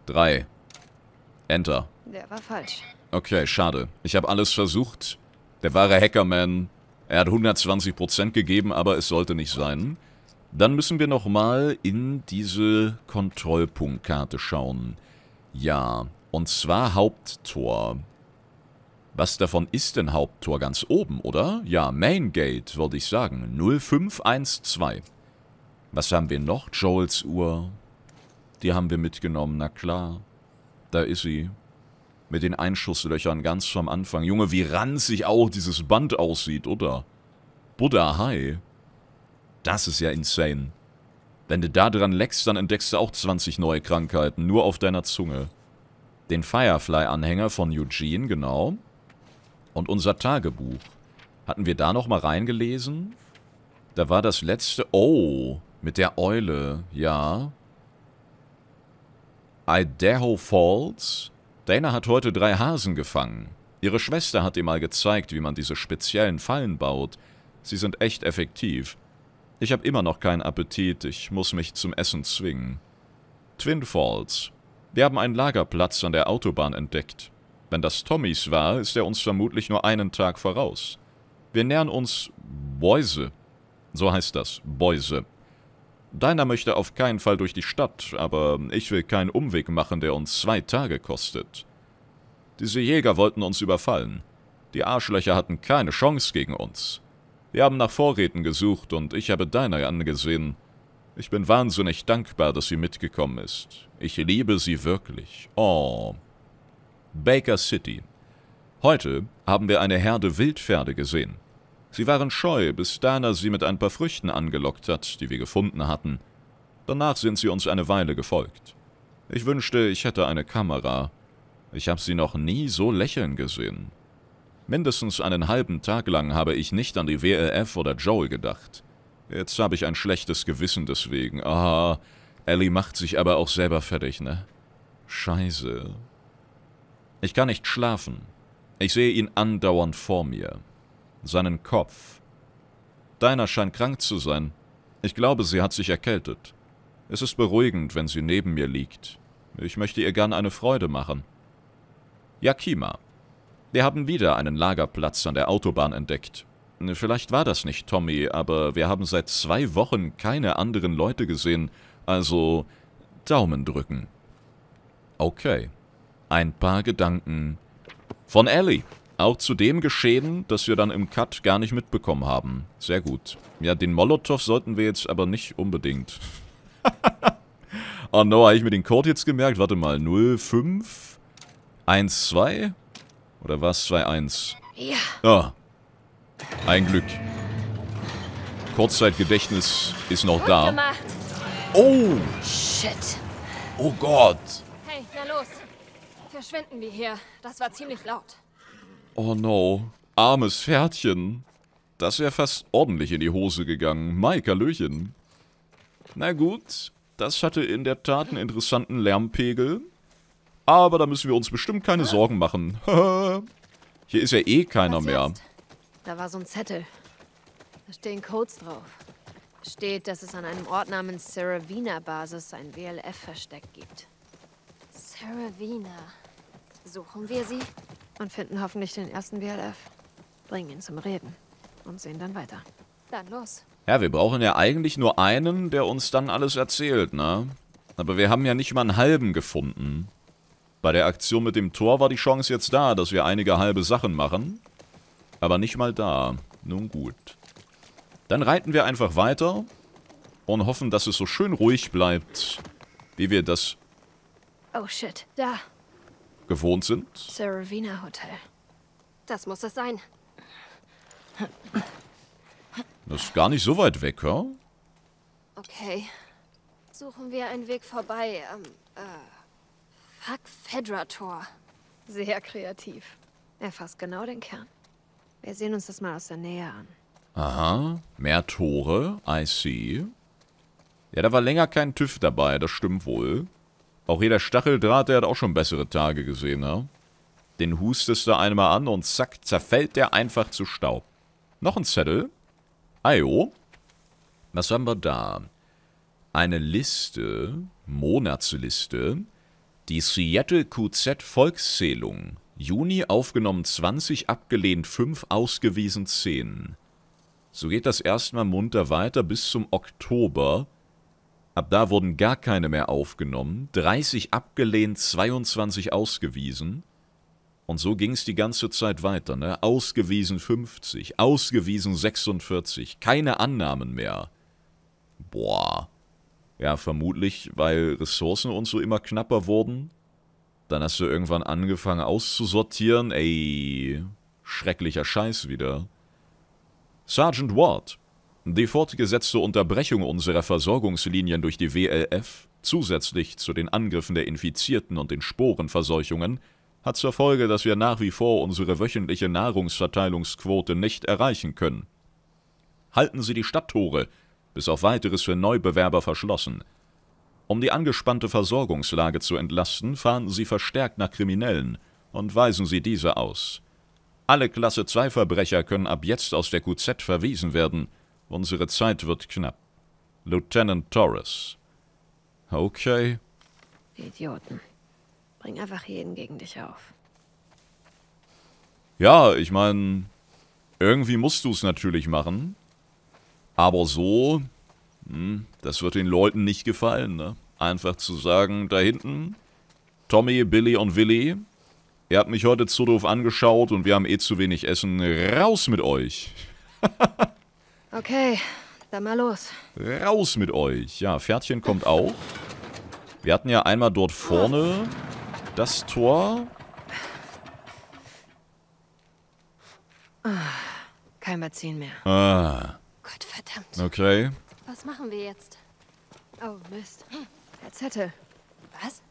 drei. Enter. Der war falsch. Okay, schade. Ich habe alles versucht. Der wahre Hackerman. Er hat 120% gegeben, aber es sollte nicht sein. Dann müssen wir nochmal in diese Kontrollpunktkarte schauen. Ja, und zwar Haupttor. Was davon ist denn Haupttor ganz oben, oder? Ja, Main Gate, würde ich sagen. 0512. Was haben wir noch? Joels Uhr. Die haben wir mitgenommen, na klar. Da ist sie. Mit den Einschusslöchern ganz vom Anfang. Junge, wie ranzig auch dieses Band aussieht, oder? Buddha High. Das ist ja insane. Wenn du da dran leckst, dann entdeckst du auch 20 neue Krankheiten, nur auf deiner Zunge. Den Firefly-Anhänger von Eugene, genau. Und unser Tagebuch. Hatten wir da nochmal reingelesen? Da war das letzte... Oh, mit der Eule, ja. Idaho Falls. Dana hat heute drei Hasen gefangen. Ihre Schwester hat ihr mal gezeigt, wie man diese speziellen Fallen baut. Sie sind echt effektiv. Ich habe immer noch keinen Appetit, ich muss mich zum Essen zwingen. Twin Falls. Wir haben einen Lagerplatz an der Autobahn entdeckt. Wenn das Tommys war, ist er uns vermutlich nur einen Tag voraus. Wir nähern uns Beuse. So heißt das, Beuse. Deiner möchte auf keinen Fall durch die Stadt, aber ich will keinen Umweg machen, der uns zwei Tage kostet. Diese Jäger wollten uns überfallen. Die Arschlöcher hatten keine Chance gegen uns. Wir haben nach Vorräten gesucht und ich habe deiner angesehen, ich bin wahnsinnig dankbar, dass sie mitgekommen ist. Ich liebe sie wirklich. Oh. Baker City. Heute haben wir eine Herde Wildpferde gesehen. Sie waren scheu, bis Dana sie mit ein paar Früchten angelockt hat, die wir gefunden hatten. Danach sind sie uns eine Weile gefolgt. Ich wünschte, ich hätte eine Kamera. Ich habe sie noch nie so lächeln gesehen. Mindestens einen halben Tag lang habe ich nicht an die WLF oder Joel gedacht. Jetzt habe ich ein schlechtes Gewissen deswegen. Aha. Ellie macht sich aber auch selber fertig, ne? Scheiße. Ich kann nicht schlafen. Ich sehe ihn andauernd vor mir. Seinen Kopf. Deiner scheint krank zu sein. Ich glaube, sie hat sich erkältet. Es ist beruhigend, wenn sie neben mir liegt. Ich möchte ihr gern eine Freude machen. Yakima. Wir haben wieder einen Lagerplatz an der Autobahn entdeckt. Vielleicht war das nicht Tommy, aber wir haben seit zwei Wochen keine anderen Leute gesehen, also Daumen drücken. Okay. Ein paar Gedanken von Ellie. Auch zu dem Geschehen, das wir dann im Cut gar nicht mitbekommen haben. Sehr gut. Ja, den Molotow sollten wir jetzt aber nicht unbedingt. oh ah, no, habe ich mir den Code jetzt gemerkt? Warte mal, 05? 1, 2? Oder was? 2, 1? Ja. Oh, ein Glück. Kurzzeitgedächtnis ist noch da. Oh! Shit. Oh Gott. Hey, na los. Verschwinden wir hier. Das war ziemlich laut. Oh no. Armes Pferdchen. Das wäre fast ordentlich in die Hose gegangen. Mike, Hallöchen. Na gut, das hatte in der Tat einen interessanten Lärmpegel. Aber da müssen wir uns bestimmt keine ah. Sorgen machen. hier ist ja eh keiner mehr. Jetzt? Da war so ein Zettel. Da stehen Codes drauf. Steht, dass es an einem Ort namens Saravina Basis ein WLF-Versteck gibt. Saravina. Suchen wir sie? Und finden hoffentlich den ersten WLF. Bringen ihn zum Reden. Und sehen dann weiter. Dann los. Ja, wir brauchen ja eigentlich nur einen, der uns dann alles erzählt, ne? Aber wir haben ja nicht mal einen halben gefunden. Bei der Aktion mit dem Tor war die Chance jetzt da, dass wir einige halbe Sachen machen. Aber nicht mal da. Nun gut. Dann reiten wir einfach weiter und hoffen, dass es so schön ruhig bleibt, wie wir das oh shit, da. gewohnt sind. Saravina Hotel. Das muss es sein. Das ist gar nicht so weit weg, ja? Okay. Suchen wir einen Weg vorbei. Ähm, äh, fuck Fedra Tor. Sehr kreativ. Er fasst genau den Kern. Wir sehen uns das mal aus der Nähe an. Aha, mehr Tore, I see. Ja, da war länger kein TÜV dabei, das stimmt wohl. Auch hier der Stacheldraht, der hat auch schon bessere Tage gesehen, ne? Den hustest du einmal an und zack, zerfällt der einfach zu Staub. Noch ein Zettel. Ayo. Was haben wir da? Eine Liste, Monatsliste, die Seattle QZ Volkszählung. Juni aufgenommen 20, abgelehnt 5, ausgewiesen 10. So geht das erstmal munter weiter bis zum Oktober. Ab da wurden gar keine mehr aufgenommen, 30 abgelehnt, 22 ausgewiesen. Und so ging es die ganze Zeit weiter, ne? Ausgewiesen 50, ausgewiesen 46, keine Annahmen mehr. Boah. Ja, vermutlich, weil Ressourcen und so immer knapper wurden. Dann hast du irgendwann angefangen auszusortieren. Ey, schrecklicher Scheiß wieder. Sergeant Ward, die fortgesetzte Unterbrechung unserer Versorgungslinien durch die WLF, zusätzlich zu den Angriffen der Infizierten und den Sporenverseuchungen, hat zur Folge, dass wir nach wie vor unsere wöchentliche Nahrungsverteilungsquote nicht erreichen können. Halten Sie die Stadttore, bis auf weiteres für Neubewerber verschlossen. Um die angespannte Versorgungslage zu entlasten, fahren sie verstärkt nach Kriminellen und weisen sie diese aus. Alle Klasse-2-Verbrecher können ab jetzt aus der QZ verwiesen werden. Unsere Zeit wird knapp. Lieutenant Torres. Okay. Idioten. Bring einfach jeden gegen dich auf. Ja, ich meine, irgendwie musst du es natürlich machen. Aber so hm, das wird den Leuten nicht gefallen, ne? Einfach zu sagen, da hinten, Tommy, Billy und Willy, ihr habt mich heute zu doof angeschaut und wir haben eh zu wenig Essen. Raus mit euch! okay, dann mal los. Raus mit euch. Ja, Pferdchen kommt auch. Wir hatten ja einmal dort vorne das Tor. Ah, kein Benzin mehr. Ah. Gott verdammt. Okay. Was machen wir jetzt? Oh, Mist. Der Zettel. Was?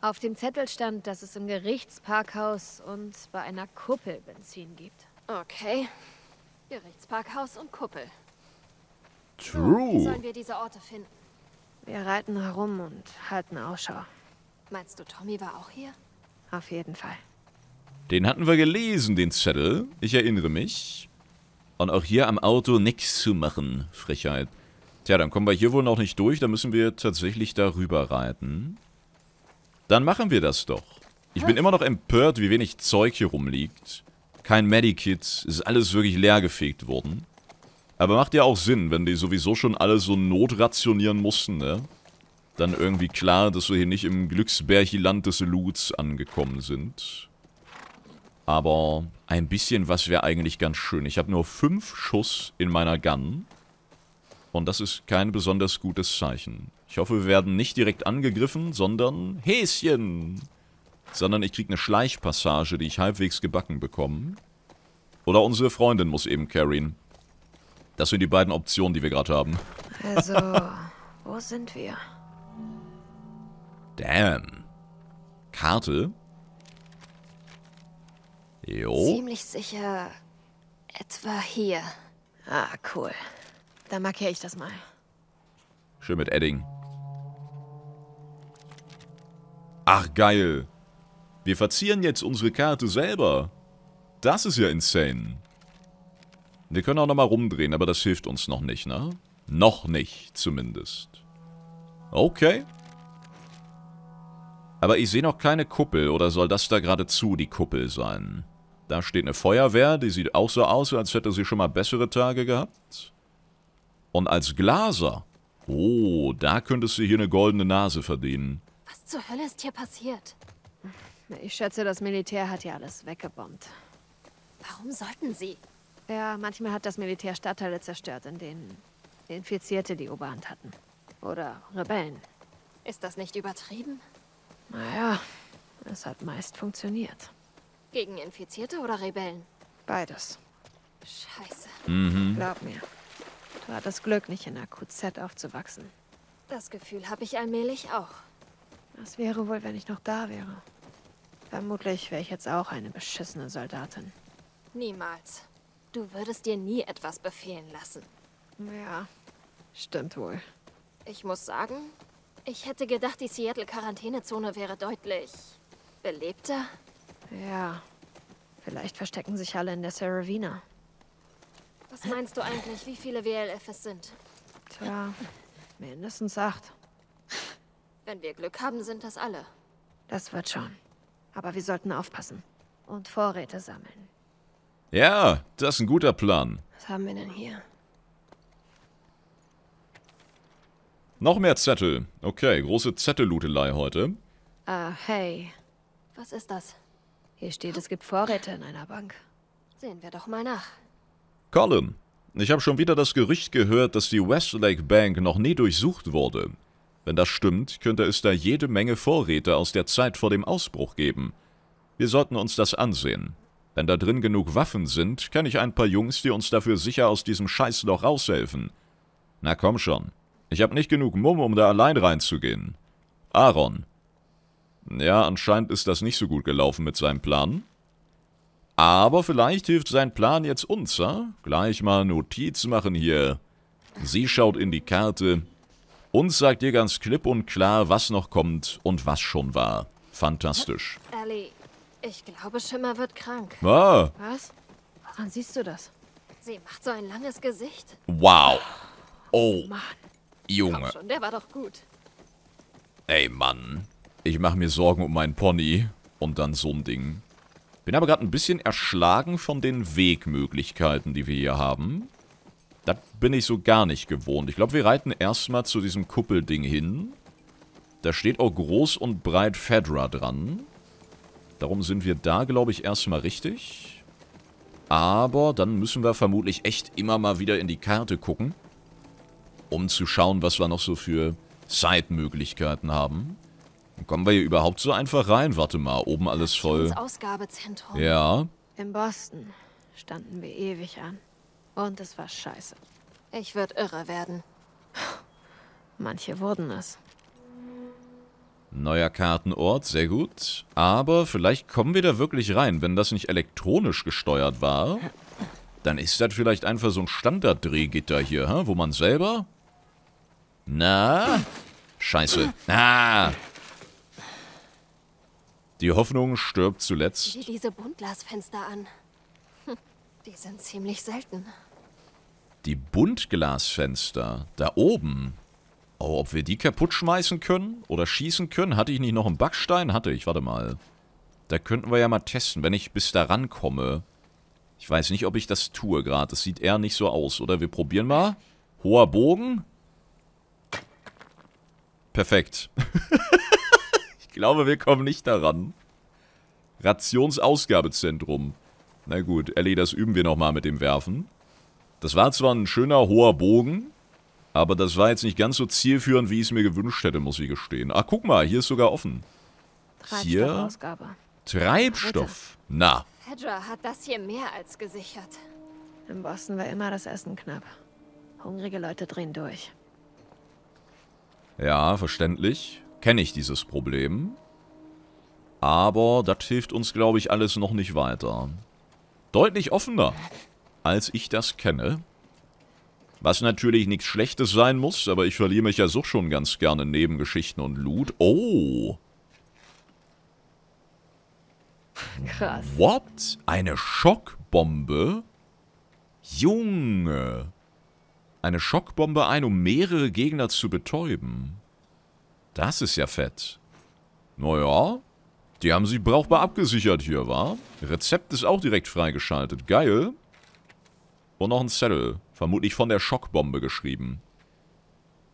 Auf dem Zettel stand, dass es im Gerichtsparkhaus und bei einer Kuppel Benzin gibt. Okay. Gerichtsparkhaus und Kuppel. True. So, wie sollen wir diese Orte finden? Wir reiten herum und halten Ausschau. Meinst du, Tommy war auch hier? Auf jeden Fall. Den hatten wir gelesen, den Zettel. Ich erinnere mich. Und auch hier am Auto nichts zu machen. Frechheit. Tja, dann kommen wir hier wohl noch nicht durch. Da müssen wir tatsächlich darüber reiten. Dann machen wir das doch. Ich bin ah. immer noch empört, wie wenig Zeug hier rumliegt. Kein Medikit. Es ist alles wirklich leergefegt worden. Aber macht ja auch Sinn, wenn die sowieso schon alle so notrationieren mussten, ne? Dann irgendwie klar, dass wir hier nicht im Glücksbärchiland des Loots angekommen sind. Aber ein bisschen was wäre eigentlich ganz schön. Ich habe nur fünf Schuss in meiner Gun. Und das ist kein besonders gutes Zeichen. Ich hoffe, wir werden nicht direkt angegriffen, sondern... Häschen! Sondern ich kriege eine Schleichpassage, die ich halbwegs gebacken bekomme. Oder unsere Freundin muss eben carryen. Das sind die beiden Optionen, die wir gerade haben. Also, wo sind wir? Damn. Karte? Jo. Ziemlich sicher etwa hier. Ah, cool. Dann markiere ich das mal. Schön mit Edding. Ach, geil. Wir verzieren jetzt unsere Karte selber. Das ist ja insane. Wir können auch nochmal rumdrehen, aber das hilft uns noch nicht, ne? Noch nicht, zumindest. Okay. Aber ich sehe noch keine Kuppel, oder soll das da geradezu die Kuppel sein? Da steht eine Feuerwehr, die sieht auch so aus, als hätte sie schon mal bessere Tage gehabt. Und als Glaser, oh, da könntest du hier eine goldene Nase verdienen. Was zur Hölle ist hier passiert? Ich schätze, das Militär hat hier alles weggebombt. Warum sollten sie? Ja, manchmal hat das Militär Stadtteile zerstört, in denen Infizierte die Oberhand hatten. Oder Rebellen. Ist das nicht übertrieben? Naja, es hat meist funktioniert. Gegen Infizierte oder Rebellen? Beides. Scheiße. Mhm. Glaub mir. Du hattest Glück, nicht in der QZ aufzuwachsen. Das Gefühl habe ich allmählich auch. Was wäre wohl, wenn ich noch da wäre? Vermutlich wäre ich jetzt auch eine beschissene Soldatin. Niemals. Du würdest dir nie etwas befehlen lassen. Ja, stimmt wohl. Ich muss sagen, ich hätte gedacht, die Seattle-Quarantänezone wäre deutlich belebter. Ja, vielleicht verstecken sich alle in der Seravina. Was meinst du eigentlich, wie viele WLF es sind? Tja, mindestens acht. Wenn wir Glück haben, sind das alle. Das wird schon. Aber wir sollten aufpassen und Vorräte sammeln. Ja, das ist ein guter Plan. Was haben wir denn hier? Noch mehr Zettel. Okay, große Zettellutelei heute. Ah, uh, hey. Was ist das? Hier steht, es gibt Vorräte in einer Bank. Sehen wir doch mal nach. Colin, ich habe schon wieder das Gerücht gehört, dass die Westlake Bank noch nie durchsucht wurde. Wenn das stimmt, könnte es da jede Menge Vorräte aus der Zeit vor dem Ausbruch geben. Wir sollten uns das ansehen. Wenn da drin genug Waffen sind, kenne ich ein paar Jungs, die uns dafür sicher aus diesem Scheißloch raushelfen. Na komm schon. Ich habe nicht genug Mumm, um da allein reinzugehen. Aaron. Ja, anscheinend ist das nicht so gut gelaufen mit seinem Plan. Aber vielleicht hilft sein Plan jetzt uns, ja? Gleich mal Notiz machen hier. Sie schaut in die Karte. Uns sagt ihr ganz klipp und klar, was noch kommt und was schon war. Fantastisch. Ellie, ich glaube, Schimmer wird krank. Ah. Was? Woran siehst du das? Sie macht so ein langes Gesicht. Wow. Oh. Mann. Junge. Schon, der war doch gut. Ey, Mann. Ich mache mir Sorgen um meinen Pony. Und dann so ein Ding. Bin aber gerade ein bisschen erschlagen von den Wegmöglichkeiten, die wir hier haben. Das bin ich so gar nicht gewohnt. Ich glaube, wir reiten erstmal zu diesem Kuppelding hin. Da steht auch groß und breit Fedra dran. Darum sind wir da, glaube ich, erstmal richtig. Aber dann müssen wir vermutlich echt immer mal wieder in die Karte gucken. Um zu schauen, was wir noch so für Zeitmöglichkeiten haben. Kommen wir hier überhaupt so einfach rein? Warte mal, oben alles voll. Ausgabezentrum. Ja. In Boston standen wir ewig an. Und es war scheiße. Ich würde irre werden. Manche wurden es. Neuer Kartenort, sehr gut. Aber vielleicht kommen wir da wirklich rein. Wenn das nicht elektronisch gesteuert war, dann ist das vielleicht einfach so ein Standarddrehgitter hier, wo man selber... Na? Scheiße. Ah! Die Hoffnung stirbt zuletzt. Sieh diese Buntglasfenster an. Hm, die sind ziemlich selten. Die Buntglasfenster da oben. Oh, ob wir die kaputt schmeißen können oder schießen können? Hatte ich nicht noch einen Backstein? Hatte ich, warte mal. Da könnten wir ja mal testen, wenn ich bis da rankomme. Ich weiß nicht, ob ich das tue gerade. Das sieht eher nicht so aus, oder? Wir probieren mal. Hoher Bogen. Perfekt. glaube, wir kommen nicht daran. Rationsausgabezentrum. Na gut, Ellie, das üben wir nochmal mit dem Werfen. Das war zwar ein schöner, hoher Bogen, aber das war jetzt nicht ganz so zielführend, wie ich es mir gewünscht hätte, muss ich gestehen. Ach, guck mal, hier ist sogar offen. Hier... Treibstoff. Na. Hedra hat das hier mehr als gesichert. Im Boston war immer das Essen knapp. Hungrige Leute drehen durch. Ja, verständlich kenne ich dieses Problem. Aber das hilft uns, glaube ich, alles noch nicht weiter. Deutlich offener, als ich das kenne. Was natürlich nichts Schlechtes sein muss, aber ich verliere mich ja so schon ganz gerne in Nebengeschichten und Loot. Oh! Krass. What? Eine Schockbombe? Junge! Eine Schockbombe ein, um mehrere Gegner zu betäuben. Das ist ja fett. Naja, die haben sie brauchbar abgesichert hier, wa? Rezept ist auch direkt freigeschaltet. Geil. Und noch ein Zettel. Vermutlich von der Schockbombe geschrieben.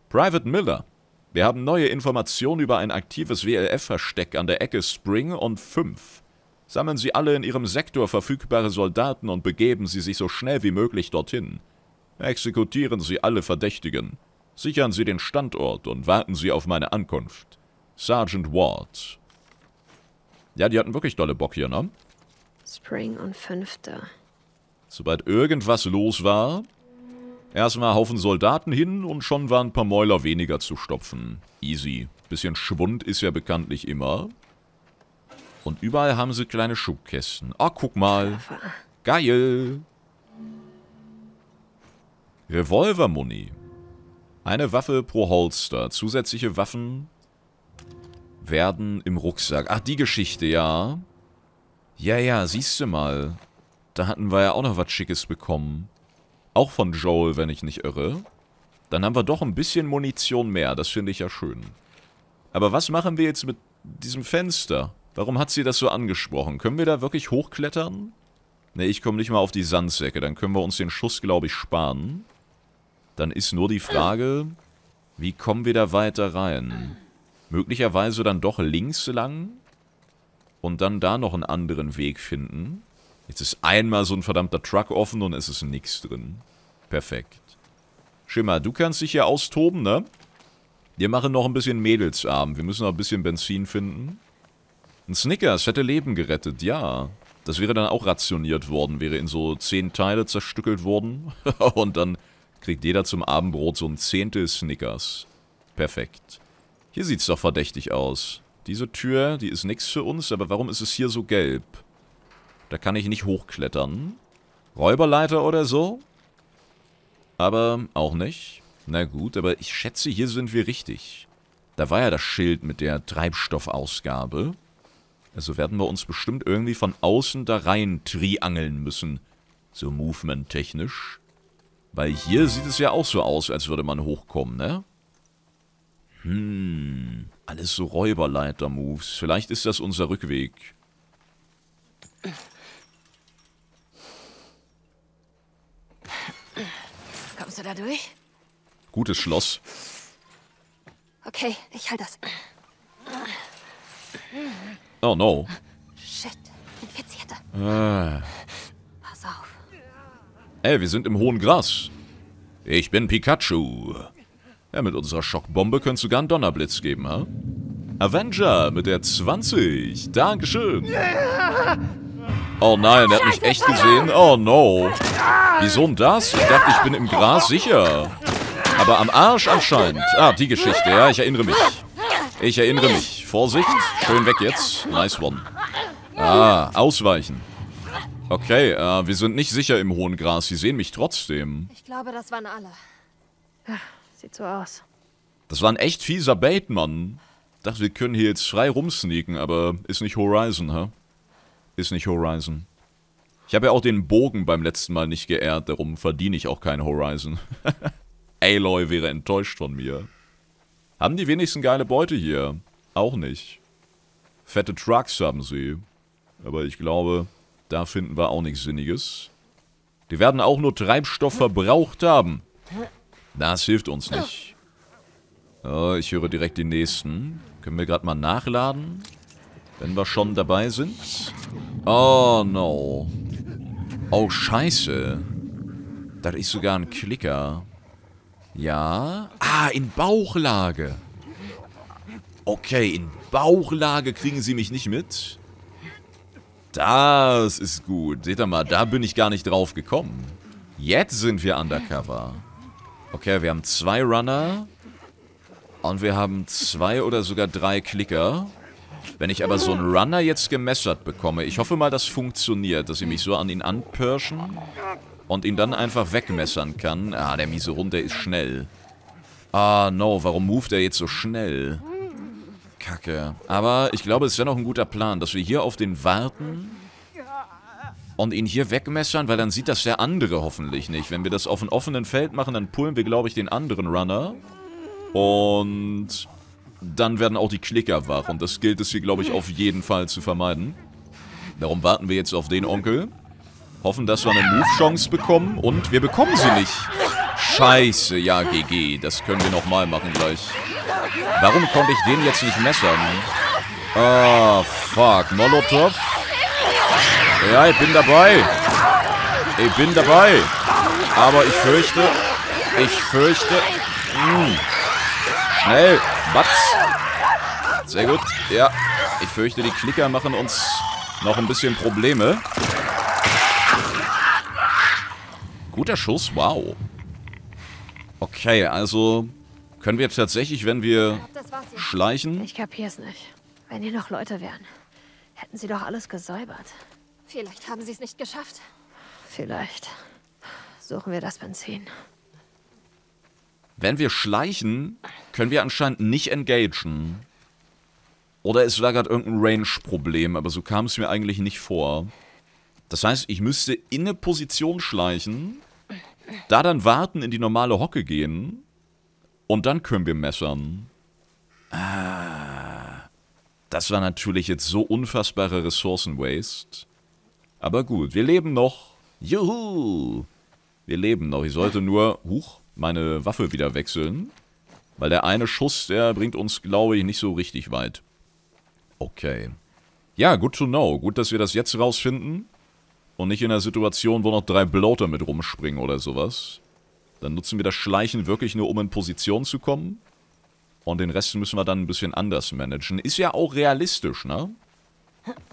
Private Miller. Wir haben neue Informationen über ein aktives WLF-Versteck an der Ecke Spring und 5. Sammeln Sie alle in Ihrem Sektor verfügbare Soldaten und begeben Sie sich so schnell wie möglich dorthin. Exekutieren Sie alle Verdächtigen. Sichern Sie den Standort und warten Sie auf meine Ankunft. Sergeant Ward. Ja, die hatten wirklich dolle Bock hier, ne? Spring und Fünfte. Sobald irgendwas los war, erstmal Haufen Soldaten hin und schon waren ein paar Mäuler weniger zu stopfen. Easy. Bisschen Schwund ist ja bekanntlich immer. Und überall haben sie kleine Schubkästen. Ah, oh, guck mal. Geil. revolver Revolvermuni. Eine Waffe pro Holster. Zusätzliche Waffen werden im Rucksack. Ach, die Geschichte, ja. Ja, ja, siehst du mal. Da hatten wir ja auch noch was Schickes bekommen. Auch von Joel, wenn ich nicht irre. Dann haben wir doch ein bisschen Munition mehr. Das finde ich ja schön. Aber was machen wir jetzt mit diesem Fenster? Warum hat sie das so angesprochen? Können wir da wirklich hochklettern? Ne, ich komme nicht mal auf die Sandsäcke. Dann können wir uns den Schuss, glaube ich, sparen. Dann ist nur die Frage, wie kommen wir da weiter rein? Möglicherweise dann doch links lang und dann da noch einen anderen Weg finden. Jetzt ist einmal so ein verdammter Truck offen und es ist nichts drin. Perfekt. Schimmer, du kannst dich ja austoben, ne? Wir machen noch ein bisschen Mädelsabend. Wir müssen noch ein bisschen Benzin finden. Ein Snickers hätte Leben gerettet, ja. Das wäre dann auch rationiert worden, wäre in so zehn Teile zerstückelt worden und dann kriegt jeder zum Abendbrot so ein Zehntel Snickers. Perfekt. Hier sieht's doch verdächtig aus. Diese Tür, die ist nix für uns, aber warum ist es hier so gelb? Da kann ich nicht hochklettern. Räuberleiter oder so? Aber auch nicht. Na gut, aber ich schätze, hier sind wir richtig. Da war ja das Schild mit der Treibstoffausgabe. Also werden wir uns bestimmt irgendwie von außen da rein triangeln müssen. So movement-technisch. Weil hier sieht es ja auch so aus, als würde man hochkommen, ne? Hm, alles so Räuberleiter-Moves. Vielleicht ist das unser Rückweg. Kommst du da durch? Gutes Schloss. Okay, ich halte das. Oh no. Shit, infizierte. Äh. Ah. Ey, wir sind im hohen Gras. Ich bin Pikachu. Ja, mit unserer Schockbombe könntest du gar einen Donnerblitz geben, ha? Avenger mit der 20. Dankeschön. Oh nein, er hat mich echt gesehen. Oh no. Wieso denn das? Ich dachte, ich bin im Gras sicher. Aber am Arsch anscheinend. Ah, die Geschichte, ja, ich erinnere mich. Ich erinnere mich. Vorsicht. Schön weg jetzt. Nice one. Ah, ausweichen. Okay, äh, wir sind nicht sicher im hohen Gras. Sie sehen mich trotzdem. Ich glaube, das waren alle. Ja, sieht so aus. Das war ein echt fieser Bait, Mann. Dachte, wir können hier jetzt frei rumsneaken, aber ist nicht Horizon, hä? Ist nicht Horizon. Ich habe ja auch den Bogen beim letzten Mal nicht geehrt, darum verdiene ich auch kein Horizon. Aloy wäre enttäuscht von mir. Haben die wenigsten geile Beute hier? Auch nicht. Fette Trucks haben sie. Aber ich glaube, da finden wir auch nichts Sinniges. Die werden auch nur Treibstoff verbraucht haben. Das hilft uns nicht. Oh, ich höre direkt den nächsten. Können wir gerade mal nachladen? Wenn wir schon dabei sind. Oh, no. Oh, scheiße. Da ist sogar ein Klicker. Ja. Ah, in Bauchlage. Okay, in Bauchlage kriegen sie mich nicht mit. Das ist gut. Seht ihr mal, da bin ich gar nicht drauf gekommen. Jetzt sind wir undercover. Okay, wir haben zwei Runner. Und wir haben zwei oder sogar drei Klicker. Wenn ich aber so einen Runner jetzt gemessert bekomme, ich hoffe mal, das funktioniert, dass ich mich so an ihn anpirschen und ihn dann einfach wegmessern kann. Ah, der miese Hund, der ist schnell. Ah, no, warum moved der jetzt so schnell? Kacke. Aber ich glaube, es ist ja noch ein guter Plan, dass wir hier auf den warten und ihn hier wegmessern, weil dann sieht das der andere hoffentlich nicht. Wenn wir das auf einem offenen Feld machen, dann pullen wir, glaube ich, den anderen Runner. Und dann werden auch die Klicker wach. Und das gilt es hier, glaube ich, auf jeden Fall zu vermeiden. Darum warten wir jetzt auf den Onkel. Hoffen, dass wir eine Move-Chance bekommen. Und wir bekommen sie nicht. Scheiße, ja, GG. Das können wir nochmal machen gleich. Warum konnte ich den jetzt nicht messern? Oh, fuck. Molotov. Ja, ich bin dabei. Ich bin dabei. Aber ich fürchte... Ich fürchte... Mh. Hm. Schnell. Batz. Sehr gut. Ja. Ich fürchte, die Klicker machen uns noch ein bisschen Probleme. Guter Schuss, wow. Okay, also können wir tatsächlich, wenn wir schleichen... Ich kapier's nicht. Wenn hier noch Leute wären, hätten sie doch alles gesäubert. Vielleicht haben sie es nicht geschafft. Vielleicht. Suchen wir das Benzin. Wenn wir schleichen, können wir anscheinend nicht engagen. Oder es war gerade irgendein Range-Problem, aber so kam es mir eigentlich nicht vor. Das heißt, ich müsste in eine Position schleichen, da dann warten, in die normale Hocke gehen und dann können wir messern. Ah, das war natürlich jetzt so unfassbare Ressourcen-Waste. Aber gut, wir leben noch. Juhu! Wir leben noch. Ich sollte nur, huch, meine Waffe wieder wechseln. Weil der eine Schuss, der bringt uns, glaube ich, nicht so richtig weit. Okay. Ja, good to know. Gut, dass wir das jetzt rausfinden. Und nicht in der Situation, wo noch drei Bloater mit rumspringen oder sowas. Dann nutzen wir das Schleichen wirklich nur, um in Position zu kommen. Und den Rest müssen wir dann ein bisschen anders managen. Ist ja auch realistisch, ne?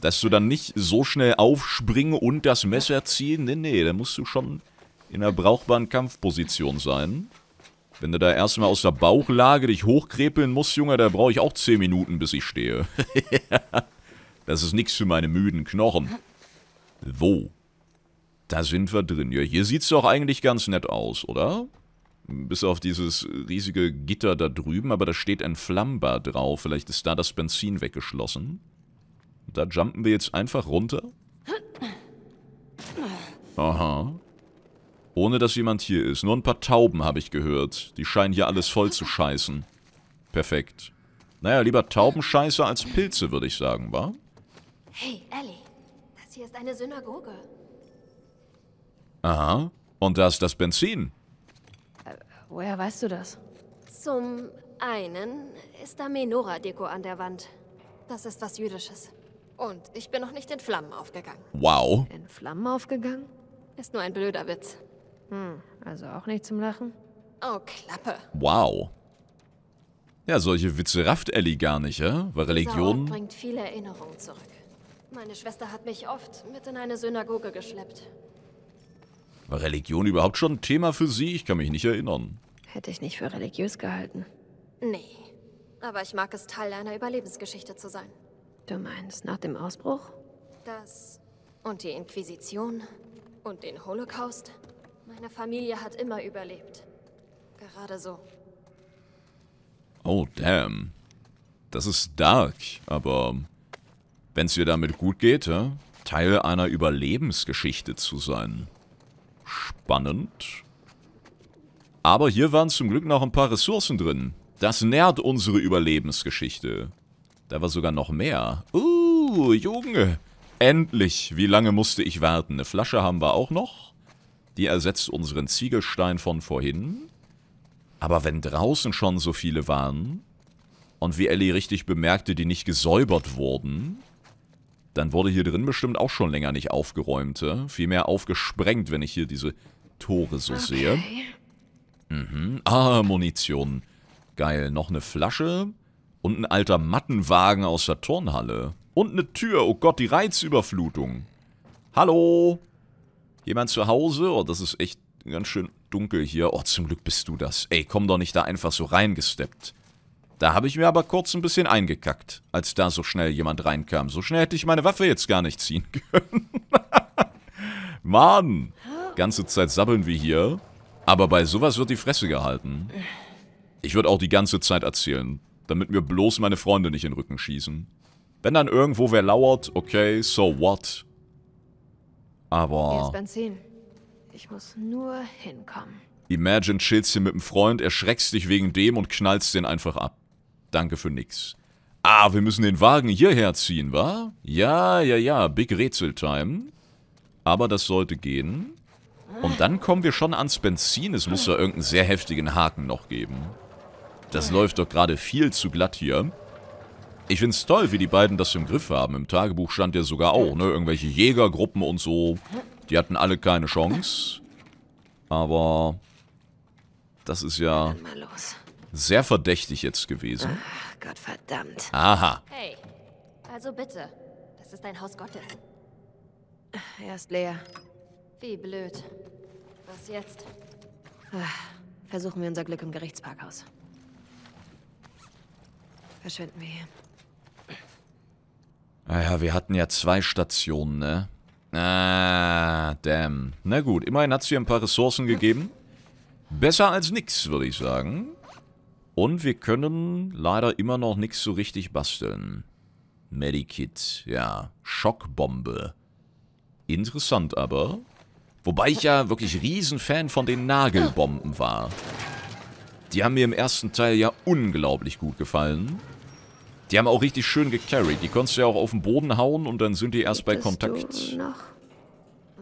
Dass du dann nicht so schnell aufspringen und das Messer ziehen. Nee, nee, da musst du schon in einer brauchbaren Kampfposition sein. Wenn du da erstmal aus der Bauchlage dich hochkrepeln musst, Junge, da brauche ich auch 10 Minuten, bis ich stehe. das ist nichts für meine müden Knochen. Wo? Da sind wir drin. Ja, hier sieht's doch eigentlich ganz nett aus, oder? Bis auf dieses riesige Gitter da drüben, aber da steht ein Flammbar drauf. Vielleicht ist da das Benzin weggeschlossen. Da jumpen wir jetzt einfach runter. Aha. Ohne dass jemand hier ist. Nur ein paar Tauben habe ich gehört. Die scheinen hier alles voll zu scheißen. Perfekt. Naja, lieber Taubenscheiße als Pilze, würde ich sagen, wa? Hey, Ellie. Das hier ist eine Synagoge. Aha. Und da ist das Benzin. Äh, woher weißt du das? Zum einen ist da Menora-Deko an der Wand. Das ist was Jüdisches. Und ich bin noch nicht in Flammen aufgegangen. Wow. In Flammen aufgegangen? Ist nur ein blöder Witz. Hm, also auch nicht zum Lachen? Oh, Klappe. Wow. Ja, solche Witze rafft Ellie gar nicht, hä? ja? Weil Religion... bringt viele Erinnerungen zurück. Meine Schwester hat mich oft mit in eine Synagoge geschleppt. War Religion überhaupt schon ein Thema für Sie? Ich kann mich nicht erinnern. Hätte ich nicht für religiös gehalten. Nee, aber ich mag es, Teil einer Überlebensgeschichte zu sein. Du meinst, nach dem Ausbruch? Das und die Inquisition und den Holocaust. Meine Familie hat immer überlebt. Gerade so. Oh, damn. Das ist dark, aber wenn es dir damit gut geht, ja? Teil einer Überlebensgeschichte zu sein. Spannend. Aber hier waren zum Glück noch ein paar Ressourcen drin. Das nährt unsere Überlebensgeschichte. Da war sogar noch mehr. Uh, Junge. Endlich. Wie lange musste ich warten? Eine Flasche haben wir auch noch. Die ersetzt unseren Ziegelstein von vorhin. Aber wenn draußen schon so viele waren und wie Ellie richtig bemerkte, die nicht gesäubert wurden, dann wurde hier drin bestimmt auch schon länger nicht aufgeräumt. Vielmehr aufgesprengt, wenn ich hier diese Tore so okay. sehe. Mhm. Ah, Munition. Geil, noch eine Flasche und ein alter Mattenwagen aus der Turnhalle. Und eine Tür, oh Gott, die Reizüberflutung. Hallo? Jemand zu Hause? Oh, das ist echt ganz schön dunkel hier. Oh, zum Glück bist du das. Ey, komm doch nicht da einfach so reingesteppt. Da habe ich mir aber kurz ein bisschen eingekackt, als da so schnell jemand reinkam. So schnell hätte ich meine Waffe jetzt gar nicht ziehen können. Mann! Ganze Zeit sabbeln wir hier. Aber bei sowas wird die Fresse gehalten. Ich würde auch die ganze Zeit erzählen, damit mir bloß meine Freunde nicht in den Rücken schießen. Wenn dann irgendwo wer lauert, okay, so what? Aber... Ich muss nur hinkommen. Imagine chillst hier mit einem Freund, erschreckst dich wegen dem und knallst den einfach ab. Danke für nix. Ah, wir müssen den Wagen hierher ziehen, wa? Ja, ja, ja, Big Rätsel-Time. Aber das sollte gehen. Und dann kommen wir schon ans Benzin. Es muss da irgendeinen sehr heftigen Haken noch geben. Das läuft doch gerade viel zu glatt hier. Ich find's toll, wie die beiden das im Griff haben. Im Tagebuch stand ja sogar auch, ne? Irgendwelche Jägergruppen und so. Die hatten alle keine Chance. Aber das ist ja sehr verdächtig jetzt gewesen. Ach, Gott verdammt. Aha. Hey, also bitte. Das ist dein Haus Gottes. Er ist leer. Wie blöd. Was jetzt? Versuchen wir unser Glück im Gerichtsparkhaus. Verschwinden wir hier. Naja, ah wir hatten ja zwei Stationen, ne? Ah, damn. Na gut, immerhin hat sie ein paar Ressourcen gegeben. Besser als nix, würde ich sagen. Und wir können leider immer noch nichts so richtig basteln. Medikit, ja. Schockbombe. Interessant aber. Wobei ich ja wirklich Riesenfan von den Nagelbomben war. Die haben mir im ersten Teil ja unglaublich gut gefallen. Die haben auch richtig schön gecarried. Die konntest du ja auch auf den Boden hauen und dann sind die erst bei Kontakt. Du noch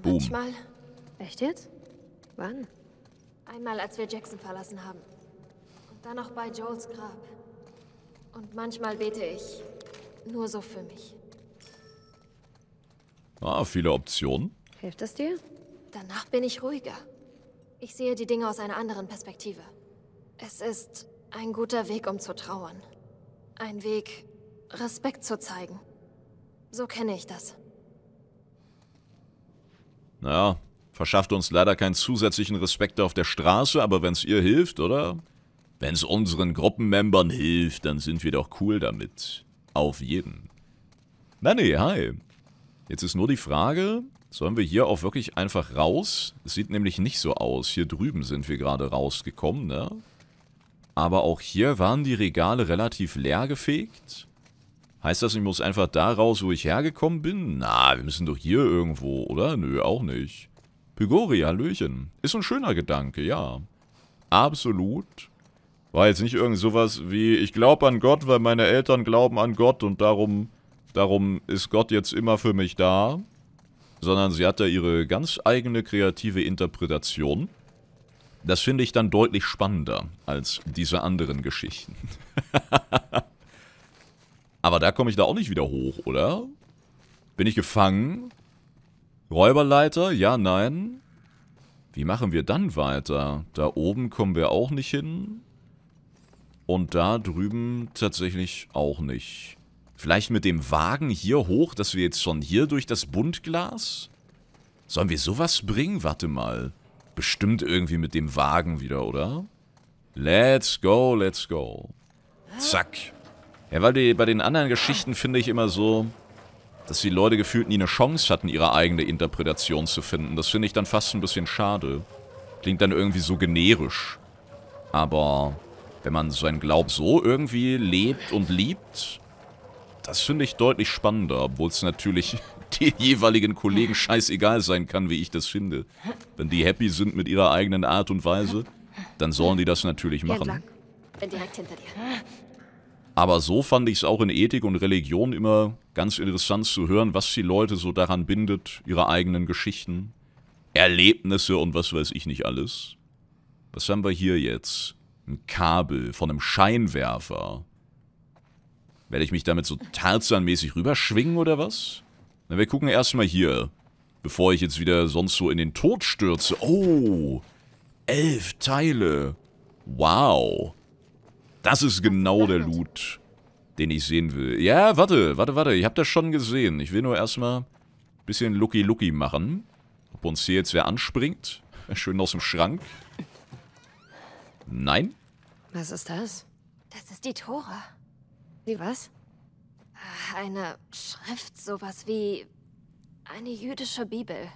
Boom. Manchmal. Echt jetzt? Wann? Einmal, als wir Jackson verlassen haben. Dann noch bei Joels Grab. Und manchmal bete ich. Nur so für mich. Ah, viele Optionen. Hilft das dir? Danach bin ich ruhiger. Ich sehe die Dinge aus einer anderen Perspektive. Es ist ein guter Weg, um zu trauern. Ein Weg, Respekt zu zeigen. So kenne ich das. Naja, verschafft uns leider keinen zusätzlichen Respekt auf der Straße, aber wenn es ihr hilft, oder? Wenn es unseren Gruppenmembern hilft, dann sind wir doch cool damit. Auf jeden. Manny, hi. Jetzt ist nur die Frage, sollen wir hier auch wirklich einfach raus? Es sieht nämlich nicht so aus. Hier drüben sind wir gerade rausgekommen, ne? Aber auch hier waren die Regale relativ leer gefegt. Heißt das, ich muss einfach da raus, wo ich hergekommen bin? Na, wir müssen doch hier irgendwo, oder? Nö, auch nicht. Pygori, Hallöchen. Ist ein schöner Gedanke, ja. Absolut. War jetzt nicht irgend sowas wie, ich glaube an Gott, weil meine Eltern glauben an Gott und darum, darum ist Gott jetzt immer für mich da. Sondern sie hat da ihre ganz eigene kreative Interpretation. Das finde ich dann deutlich spannender als diese anderen Geschichten. Aber da komme ich da auch nicht wieder hoch, oder? Bin ich gefangen? Räuberleiter? Ja, nein. Wie machen wir dann weiter? Da oben kommen wir auch nicht hin. Und da drüben tatsächlich auch nicht. Vielleicht mit dem Wagen hier hoch, dass wir jetzt schon hier durch das Buntglas? Sollen wir sowas bringen? Warte mal. Bestimmt irgendwie mit dem Wagen wieder, oder? Let's go, let's go. Zack. Ja, weil die, bei den anderen Geschichten finde ich immer so, dass die Leute gefühlt nie eine Chance hatten, ihre eigene Interpretation zu finden. Das finde ich dann fast ein bisschen schade. Klingt dann irgendwie so generisch. Aber wenn man seinen Glauben so irgendwie lebt und liebt, das finde ich deutlich spannender, obwohl es natürlich den jeweiligen Kollegen scheißegal sein kann, wie ich das finde. Wenn die happy sind mit ihrer eigenen Art und Weise, dann sollen die das natürlich machen. Aber so fand ich es auch in Ethik und Religion immer ganz interessant zu hören, was die Leute so daran bindet, ihre eigenen Geschichten, Erlebnisse und was weiß ich nicht alles. Was haben wir hier jetzt? ein Kabel von einem Scheinwerfer. Werde ich mich damit so tarzanmäßig rüberschwingen oder was? Na, wir gucken erstmal hier. Bevor ich jetzt wieder sonst so in den Tod stürze. Oh, elf Teile. Wow. Das ist genau der Loot, den ich sehen will. Ja, warte, warte, warte. Ich habe das schon gesehen. Ich will nur erstmal ein bisschen looky Lucky machen. Ob uns hier jetzt wer anspringt. Schön aus dem Schrank. Nein? Was ist das? Das ist die Tora. Die was? Äh, eine Schrift, sowas wie eine jüdische Bibel.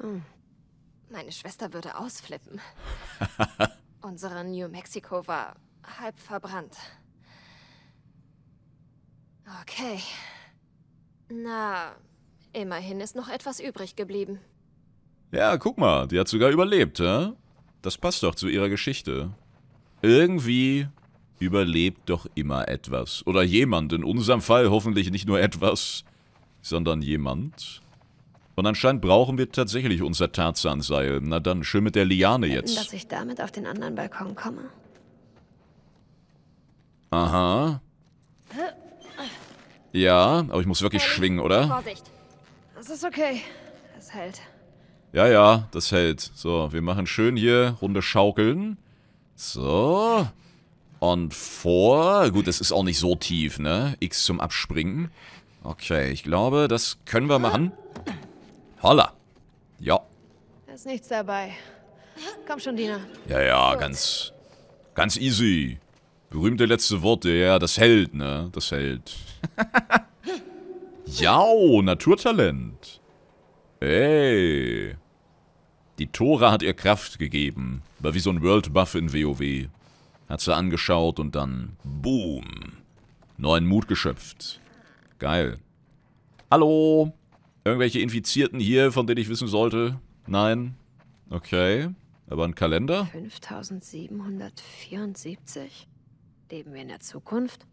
Hm. Meine Schwester würde ausflippen. Unsere New Mexico war halb verbrannt. Okay. Na, immerhin ist noch etwas übrig geblieben. Ja, guck mal, die hat sogar überlebt, ja? das passt doch zu ihrer Geschichte. Irgendwie überlebt doch immer etwas. Oder jemand, in unserem Fall hoffentlich nicht nur etwas, sondern jemand. Und anscheinend brauchen wir tatsächlich unser Tarzanseil. Na dann, schön mit der Liane jetzt. Dass ich damit auf den anderen Balkon komme. Aha. Ja, aber ich muss wirklich ähm, schwingen, oder? Vorsicht. Das ist okay. Es hält. Ja, ja, das hält. So, wir machen schön hier runde schaukeln. So. Und vor. Gut, das ist auch nicht so tief, ne? X zum Abspringen. Okay, ich glaube, das können wir machen. Holla. Ja. Da ist nichts dabei. Komm schon, Dina. Ja, ja, Gut. ganz... Ganz easy. Berühmte letzte Worte. Ja, das hält, ne? Das hält. Jau, Naturtalent. Ey. Die Tora hat ihr Kraft gegeben. War wie so ein World Buff in WoW. Hat sie angeschaut und dann... Boom. Neuen Mut geschöpft. Geil. Hallo? Irgendwelche Infizierten hier, von denen ich wissen sollte? Nein? Okay. Aber ein Kalender? 5774? Leben wir in der Zukunft?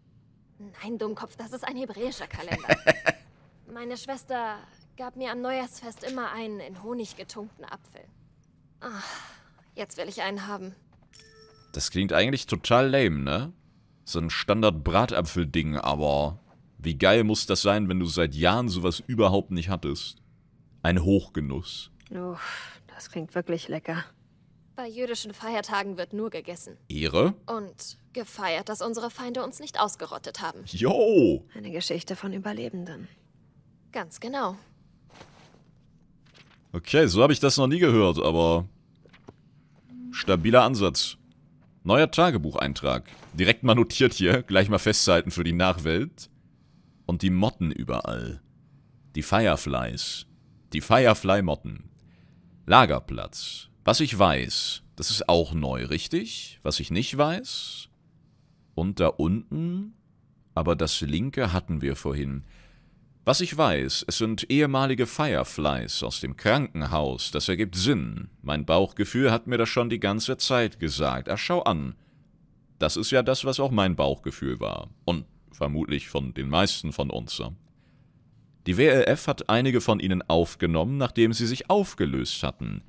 Nein, Dummkopf, das ist ein hebräischer Kalender. Meine Schwester gab mir am Neujahrsfest immer einen in Honig getunkten Apfel. Ach, jetzt will ich einen haben. Das klingt eigentlich total lame, ne? So ein Standard-Bratapfel-Ding, aber wie geil muss das sein, wenn du seit Jahren sowas überhaupt nicht hattest? Ein Hochgenuss. Uff, das klingt wirklich lecker. Bei jüdischen Feiertagen wird nur gegessen. Ehre? Und gefeiert, dass unsere Feinde uns nicht ausgerottet haben. Jo! Eine Geschichte von Überlebenden. Ganz genau. Okay, so habe ich das noch nie gehört, aber... Stabiler Ansatz. Neuer Tagebucheintrag. Direkt mal notiert hier, gleich mal festhalten für die Nachwelt. Und die Motten überall. Die Fireflies. Die Firefly-Motten. Lagerplatz. Was ich weiß, das ist auch neu, richtig? Was ich nicht weiß? Und da unten? Aber das linke hatten wir vorhin. Was ich weiß, es sind ehemalige Fireflies aus dem Krankenhaus, das ergibt Sinn. Mein Bauchgefühl hat mir das schon die ganze Zeit gesagt. Ach, schau an. Das ist ja das, was auch mein Bauchgefühl war. Und vermutlich von den meisten von uns. Die WLF hat einige von ihnen aufgenommen, nachdem sie sich aufgelöst hatten.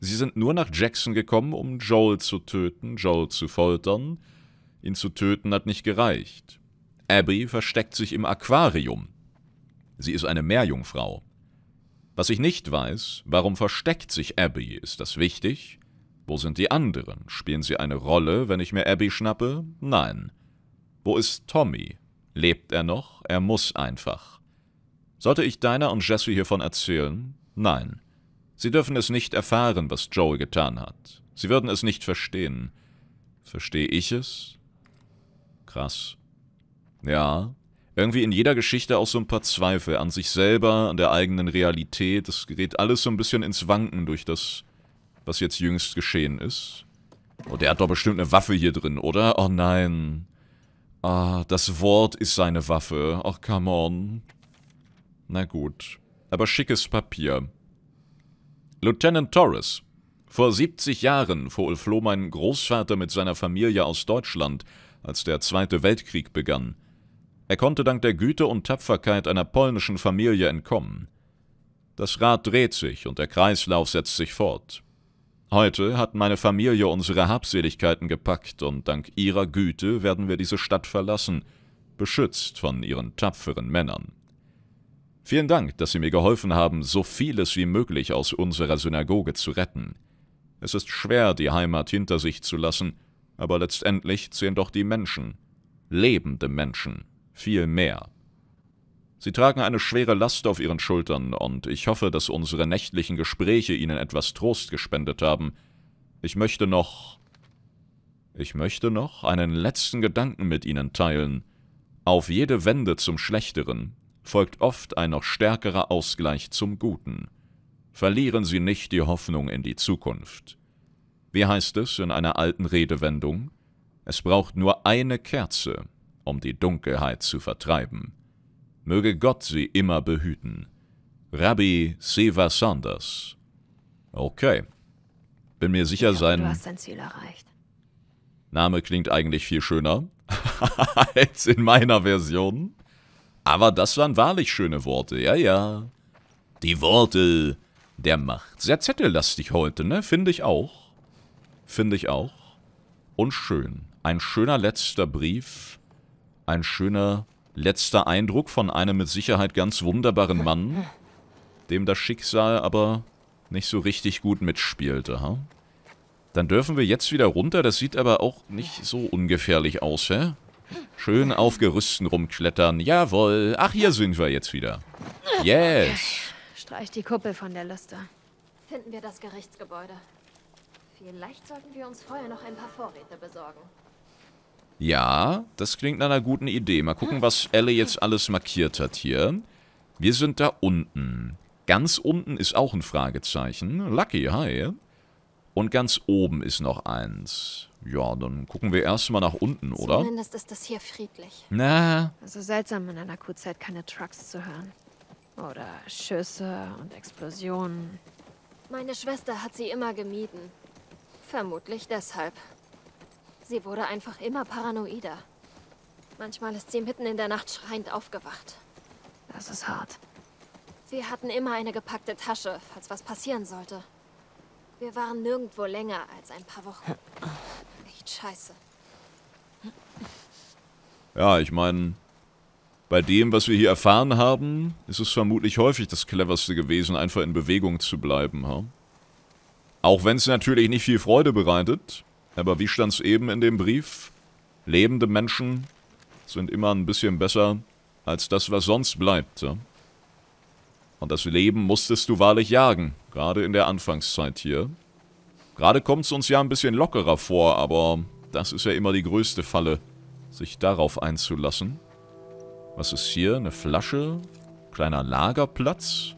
Sie sind nur nach Jackson gekommen, um Joel zu töten, Joel zu foltern. Ihn zu töten hat nicht gereicht. Abby versteckt sich im Aquarium. Sie ist eine Meerjungfrau. Was ich nicht weiß, warum versteckt sich Abby? Ist das wichtig? Wo sind die anderen? Spielen sie eine Rolle, wenn ich mir Abby schnappe? Nein. Wo ist Tommy? Lebt er noch? Er muss einfach. Sollte ich Dinah und Jesse hiervon erzählen? Nein. Sie dürfen es nicht erfahren, was Joel getan hat. Sie würden es nicht verstehen. Verstehe ich es? Krass. Ja, irgendwie in jeder Geschichte auch so ein paar Zweifel an sich selber, an der eigenen Realität. Das gerät alles so ein bisschen ins Wanken durch das, was jetzt jüngst geschehen ist. Oh, der hat doch bestimmt eine Waffe hier drin, oder? Oh nein. Ah, das Wort ist seine Waffe. Ach, come on. Na gut. Aber schickes Papier. Lieutenant Torres. Vor 70 Jahren fuhr verfloh mein Großvater mit seiner Familie aus Deutschland, als der Zweite Weltkrieg begann. Er konnte dank der Güte und Tapferkeit einer polnischen Familie entkommen. Das Rad dreht sich und der Kreislauf setzt sich fort. Heute hat meine Familie unsere Habseligkeiten gepackt und dank ihrer Güte werden wir diese Stadt verlassen, beschützt von ihren tapferen Männern. Vielen Dank, dass Sie mir geholfen haben, so vieles wie möglich aus unserer Synagoge zu retten. Es ist schwer, die Heimat hinter sich zu lassen, aber letztendlich zählen doch die Menschen, lebende Menschen viel mehr. Sie tragen eine schwere Last auf ihren Schultern, und ich hoffe, dass unsere nächtlichen Gespräche ihnen etwas Trost gespendet haben. Ich möchte noch. Ich möchte noch einen letzten Gedanken mit ihnen teilen. Auf jede Wende zum Schlechteren folgt oft ein noch stärkerer Ausgleich zum Guten. Verlieren Sie nicht die Hoffnung in die Zukunft. Wie heißt es in einer alten Redewendung? Es braucht nur eine Kerze, um die Dunkelheit zu vertreiben. Möge Gott sie immer behüten. Rabbi Seva Sanders. Okay. Bin mir sicher sein. Du hast sein Ziel erreicht. Name klingt eigentlich viel schöner als in meiner Version. Aber das waren wahrlich schöne Worte, ja, ja. Die Worte der Macht. Sehr zettellastig heute, ne? Finde ich auch. Finde ich auch. Und schön. Ein schöner letzter Brief. Ein schöner letzter Eindruck von einem mit Sicherheit ganz wunderbaren Mann, dem das Schicksal aber nicht so richtig gut mitspielte, ha? Dann dürfen wir jetzt wieder runter, das sieht aber auch nicht so ungefährlich aus, hä? Schön auf Gerüsten rumklettern, Jawohl. Ach, hier sind wir jetzt wieder. Yes! Streich die Kuppel von der Liste. Finden wir das Gerichtsgebäude. Vielleicht sollten wir uns vorher noch ein paar Vorräte besorgen. Ja, das klingt nach einer guten Idee. Mal gucken, was Elle jetzt alles markiert hat hier. Wir sind da unten. Ganz unten ist auch ein Fragezeichen. Lucky, hi. Und ganz oben ist noch eins. Ja, dann gucken wir erstmal nach unten, oder? Zumindest ist das hier friedlich. Na. Also seltsam in einer Kurzzeit keine Trucks zu hören. Oder Schüsse und Explosionen. Meine Schwester hat sie immer gemieden. Vermutlich deshalb. Sie wurde einfach immer paranoider. Manchmal ist sie mitten in der Nacht schreiend aufgewacht. Das ist hart. Wir hatten immer eine gepackte Tasche, falls was passieren sollte. Wir waren nirgendwo länger als ein paar Wochen. Echt scheiße. Ja, ich meine, bei dem, was wir hier erfahren haben, ist es vermutlich häufig das Cleverste gewesen, einfach in Bewegung zu bleiben. Ha? Auch wenn es natürlich nicht viel Freude bereitet, aber wie stand es eben in dem Brief? Lebende Menschen sind immer ein bisschen besser als das, was sonst bleibt. Ja? Und das Leben musstest du wahrlich jagen, gerade in der Anfangszeit hier. Gerade kommt es uns ja ein bisschen lockerer vor, aber das ist ja immer die größte Falle, sich darauf einzulassen. Was ist hier? Eine Flasche? Kleiner Lagerplatz?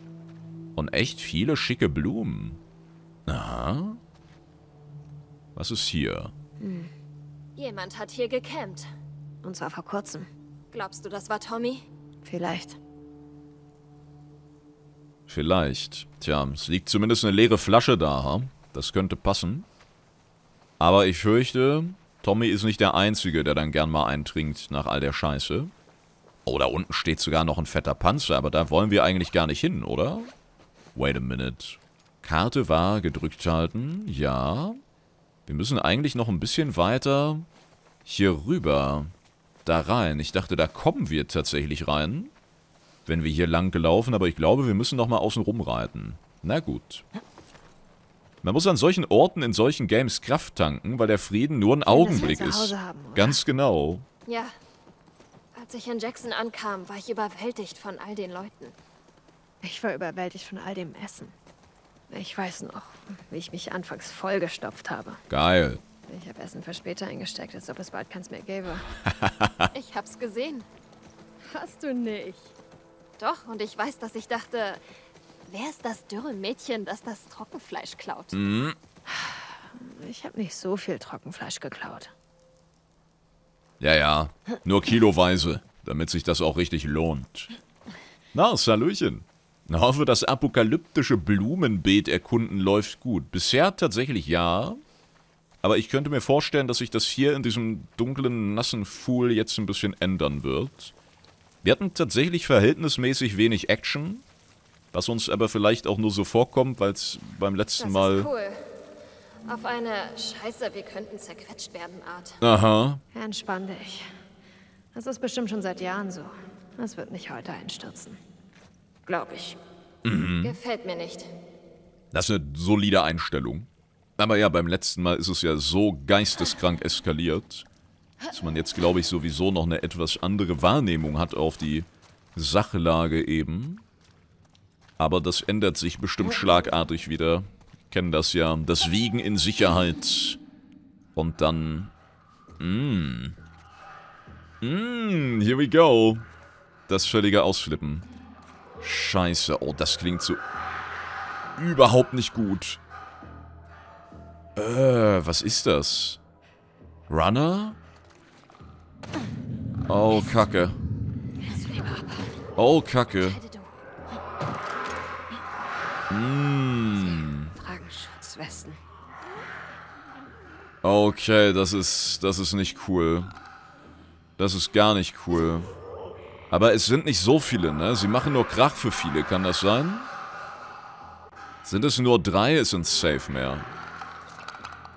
Und echt viele schicke Blumen. Aha. Was ist hier? Hm. Jemand hat hier gecampt. Und zwar vor kurzem. Glaubst du, das war Tommy? Vielleicht. Vielleicht. Tja, es liegt zumindest eine leere Flasche da. Ha? Das könnte passen. Aber ich fürchte, Tommy ist nicht der Einzige, der dann gern mal eintrinkt nach all der Scheiße. Oh, da unten steht sogar noch ein fetter Panzer, aber da wollen wir eigentlich gar nicht hin, oder? Wait a minute. Karte war gedrückt halten, ja. Wir müssen eigentlich noch ein bisschen weiter hier rüber da rein. Ich dachte, da kommen wir tatsächlich rein, wenn wir hier lang gelaufen. Aber ich glaube, wir müssen noch mal außen rum reiten. Na gut. Man muss an solchen Orten in solchen Games Kraft tanken, weil der Frieden nur ein Augenblick ist. Haben, Ganz genau. Ja. Als ich in Jackson ankam, war ich überwältigt von all den Leuten. Ich war überwältigt von all dem Essen. Ich weiß noch, wie ich mich anfangs vollgestopft habe. Geil. Ich habe Essen für später eingesteckt, als ob es bald keins mehr gäbe. ich hab's gesehen. Hast du nicht. Doch, und ich weiß, dass ich dachte, wer ist das dürre Mädchen, das das Trockenfleisch klaut? Mhm. Ich habe nicht so viel Trockenfleisch geklaut. Ja, ja. Nur kiloweise, damit sich das auch richtig lohnt. Na, Salöchen. Hoffe, das apokalyptische Blumenbeet erkunden läuft gut. Bisher tatsächlich ja. Aber ich könnte mir vorstellen, dass sich das hier in diesem dunklen, nassen Fuhl jetzt ein bisschen ändern wird. Wir hatten tatsächlich verhältnismäßig wenig Action. Was uns aber vielleicht auch nur so vorkommt, weil es beim letzten Mal... cool. Auf eine Scheiße, wir könnten zerquetscht werden Art. Aha. Entspann dich. Das ist bestimmt schon seit Jahren so. Es wird nicht heute einstürzen glaube ich. Mhm. Gefällt mir nicht. Das ist eine solide Einstellung. Aber ja, beim letzten Mal ist es ja so geisteskrank eskaliert, dass man jetzt, glaube ich, sowieso noch eine etwas andere Wahrnehmung hat auf die Sachlage eben. Aber das ändert sich bestimmt schlagartig wieder. Kennen das ja. Das Wiegen in Sicherheit. Und dann... Mh. Mm, Mh, mm, here we go. Das völlige Ausflippen. Scheiße. Oh, das klingt so überhaupt nicht gut. Äh, was ist das? Runner? Oh, Kacke. Oh, Kacke. Mm. Okay, das ist, das ist nicht cool. Das ist gar nicht cool. Aber es sind nicht so viele, ne? Sie machen nur Krach für viele, kann das sein? Sind es nur drei, ist uns safe mehr.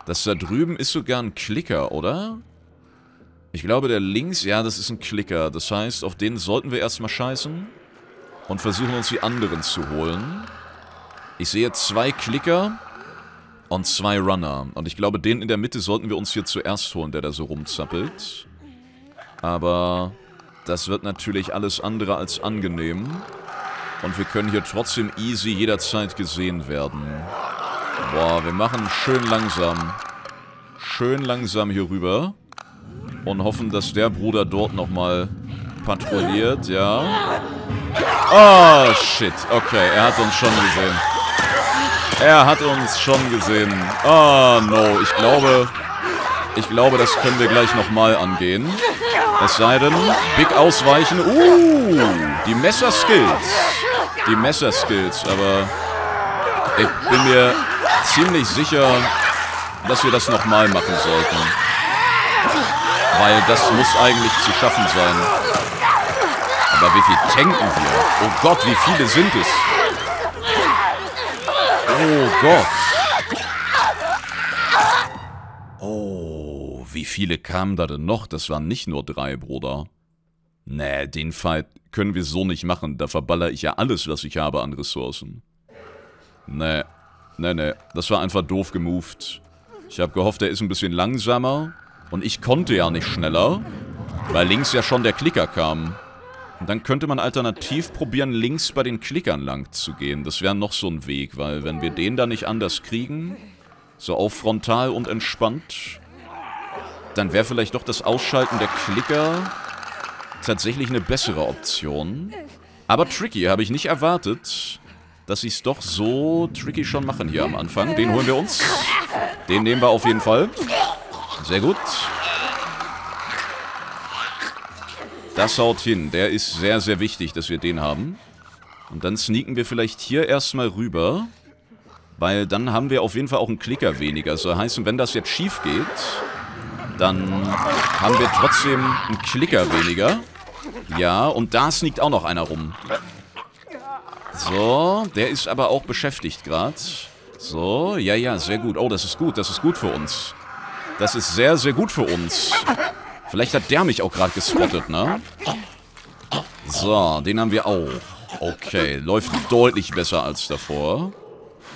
Das da drüben ist sogar ein Klicker, oder? Ich glaube, der links, ja, das ist ein Klicker. Das heißt, auf den sollten wir erstmal scheißen. Und versuchen uns die anderen zu holen. Ich sehe zwei Klicker und zwei Runner. Und ich glaube, den in der Mitte sollten wir uns hier zuerst holen, der da so rumzappelt. Aber das wird natürlich alles andere als angenehm. Und wir können hier trotzdem easy jederzeit gesehen werden. Boah, wir machen schön langsam. Schön langsam hier rüber. Und hoffen, dass der Bruder dort nochmal patrouilliert, ja. Oh, shit. Okay, er hat uns schon gesehen. Er hat uns schon gesehen. Oh, no. Ich glaube, ich glaube, das können wir gleich nochmal angehen. Es sei denn, Big ausweichen. Uh, die Messerskills. Die Messerskills, aber ich bin mir ziemlich sicher, dass wir das nochmal machen sollten. Weil das muss eigentlich zu schaffen sein. Aber wie viel tanken wir? Oh Gott, wie viele sind es? Oh Gott. viele kamen da denn noch? Das waren nicht nur drei, Bruder. Nee, den Fight können wir so nicht machen. Da verballer ich ja alles, was ich habe an Ressourcen. Nee, nee, nee. Das war einfach doof gemoved. Ich habe gehofft, er ist ein bisschen langsamer. Und ich konnte ja nicht schneller, weil links ja schon der Klicker kam. Und dann könnte man alternativ probieren, links bei den Klickern lang zu gehen. Das wäre noch so ein Weg, weil wenn wir den da nicht anders kriegen, so auf frontal und entspannt, dann wäre vielleicht doch das Ausschalten der Klicker tatsächlich eine bessere Option. Aber Tricky habe ich nicht erwartet, dass sie es doch so tricky schon machen hier am Anfang. Den holen wir uns. Den nehmen wir auf jeden Fall. Sehr gut. Das haut hin. Der ist sehr, sehr wichtig, dass wir den haben. Und dann sneaken wir vielleicht hier erstmal rüber. Weil dann haben wir auf jeden Fall auch einen Klicker weniger. So also heißen, wenn das jetzt schief geht, dann haben wir trotzdem einen Klicker weniger. Ja, und da sneakt auch noch einer rum. So, der ist aber auch beschäftigt gerade. So, ja, ja, sehr gut. Oh, das ist gut, das ist gut für uns. Das ist sehr, sehr gut für uns. Vielleicht hat der mich auch gerade gespottet, ne? So, den haben wir auch. Okay, läuft deutlich besser als davor.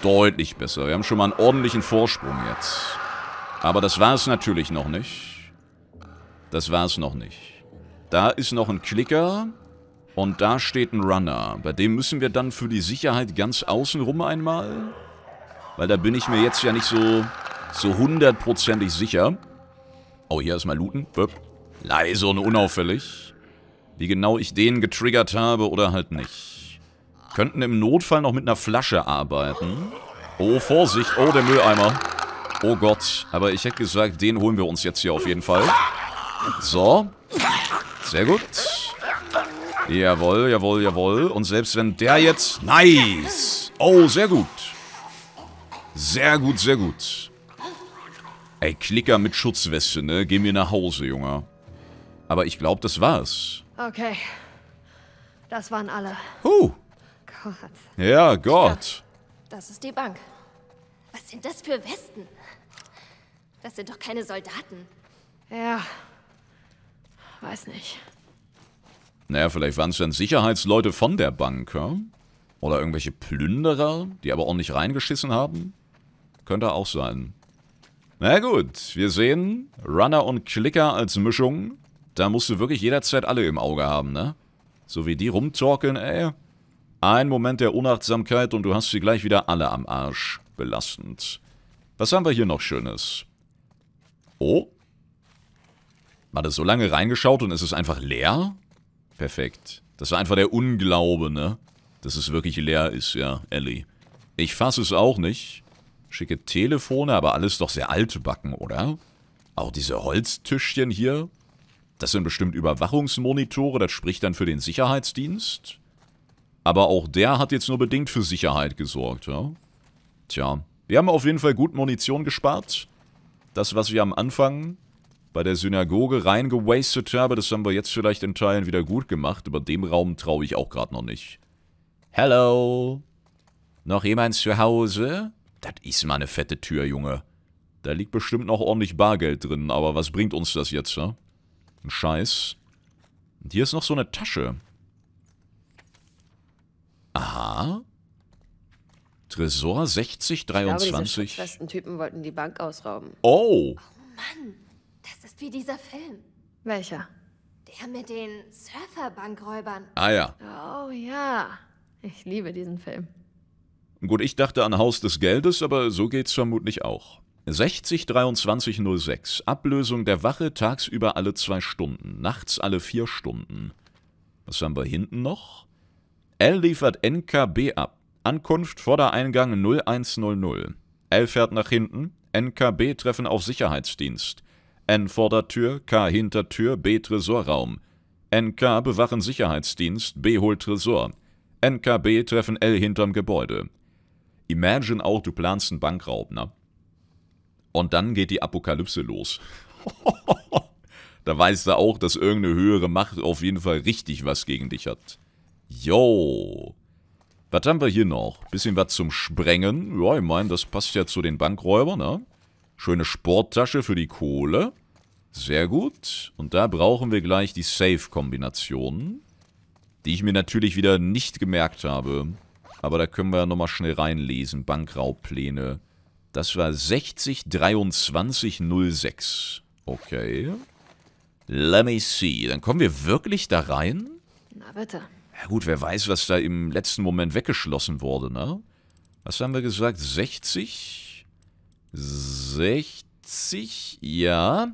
Deutlich besser. Wir haben schon mal einen ordentlichen Vorsprung jetzt. Aber das war es natürlich noch nicht. Das war es noch nicht. Da ist noch ein Klicker und da steht ein Runner. Bei dem müssen wir dann für die Sicherheit ganz außenrum einmal. Weil da bin ich mir jetzt ja nicht so, so hundertprozentig sicher. Oh, hier erstmal looten. Böp. Leise und unauffällig. Wie genau ich den getriggert habe oder halt nicht. Könnten im Notfall noch mit einer Flasche arbeiten. Oh, Vorsicht. Oh, der Mülleimer. Oh Gott, aber ich hätte gesagt, den holen wir uns jetzt hier auf jeden Fall. So. Sehr gut. Jawohl, jawohl, jawohl. Und selbst wenn der jetzt... Nice! Oh, sehr gut. Sehr gut, sehr gut. Ey, Klicker mit Schutzweste, ne? Geh mir nach Hause, Junge. Aber ich glaube, das war's. Okay. Das waren alle. Huh. Gott. Ja, Gott. Ja, das ist die Bank. Was sind das für Westen? Das sind doch keine Soldaten. Ja, weiß nicht. Naja, vielleicht waren es dann Sicherheitsleute von der Bank, ja? Oder irgendwelche Plünderer, die aber ordentlich reingeschissen haben. Könnte auch sein. Na gut, wir sehen Runner und Klicker als Mischung. Da musst du wirklich jederzeit alle im Auge haben, ne? So wie die rumtorkeln, ey. Ein Moment der Unachtsamkeit und du hast sie gleich wieder alle am Arsch. Belastend. Was haben wir hier noch Schönes? Oh. War das so lange reingeschaut und es ist einfach leer? Perfekt. Das war einfach der Unglaube, ne? Dass es wirklich leer ist, ja, Ellie. Ich fasse es auch nicht. Schicke Telefone, aber alles doch sehr alte Backen, oder? Auch diese Holztischchen hier. Das sind bestimmt Überwachungsmonitore, das spricht dann für den Sicherheitsdienst. Aber auch der hat jetzt nur bedingt für Sicherheit gesorgt, ja? Tja, wir haben auf jeden Fall gut Munition gespart das, was wir am Anfang bei der Synagoge reingewastet habe, das haben wir jetzt vielleicht in Teilen wieder gut gemacht. Über dem Raum traue ich auch gerade noch nicht. Hello? Noch jemand zu Hause? Das ist mal eine fette Tür, Junge. Da liegt bestimmt noch ordentlich Bargeld drin, aber was bringt uns das jetzt, ne? Ein Scheiß. Und hier ist noch so eine Tasche. Aha. Tresor 6023. Ich glaube, diese schutzfesten wollten die Bank ausrauben. Oh! Oh Mann, das ist wie dieser Film. Welcher? Der mit den Surferbankräubern. Ah ja. Oh ja, ich liebe diesen Film. Gut, ich dachte an Haus des Geldes, aber so geht's vermutlich auch. 602306. Ablösung der Wache tagsüber alle zwei Stunden, nachts alle vier Stunden. Was haben wir hinten noch? L liefert NKB ab. Ankunft Vordereingang 0100. L fährt nach hinten. NKB treffen auf Sicherheitsdienst. N Vordertür, K Hintertür, B Tresorraum. NK bewachen Sicherheitsdienst, B holt Tresor. NKB treffen L hinterm Gebäude. Imagine auch, du planst einen Bankraub, ne? Und dann geht die Apokalypse los. da weißt du auch, dass irgendeine höhere Macht auf jeden Fall richtig was gegen dich hat. Yo! Was haben wir hier noch? Bisschen was zum Sprengen. Ja, ich meine, das passt ja zu den Bankräubern, ne? Schöne Sporttasche für die Kohle. Sehr gut. Und da brauchen wir gleich die Safe-Kombination. Die ich mir natürlich wieder nicht gemerkt habe. Aber da können wir ja nochmal schnell reinlesen. Bankraubpläne. Das war 602306. Okay. Let me see. Dann kommen wir wirklich da rein? Na bitte. Ja gut, wer weiß, was da im letzten Moment weggeschlossen wurde, ne? Was haben wir gesagt? 60? 60? Ja.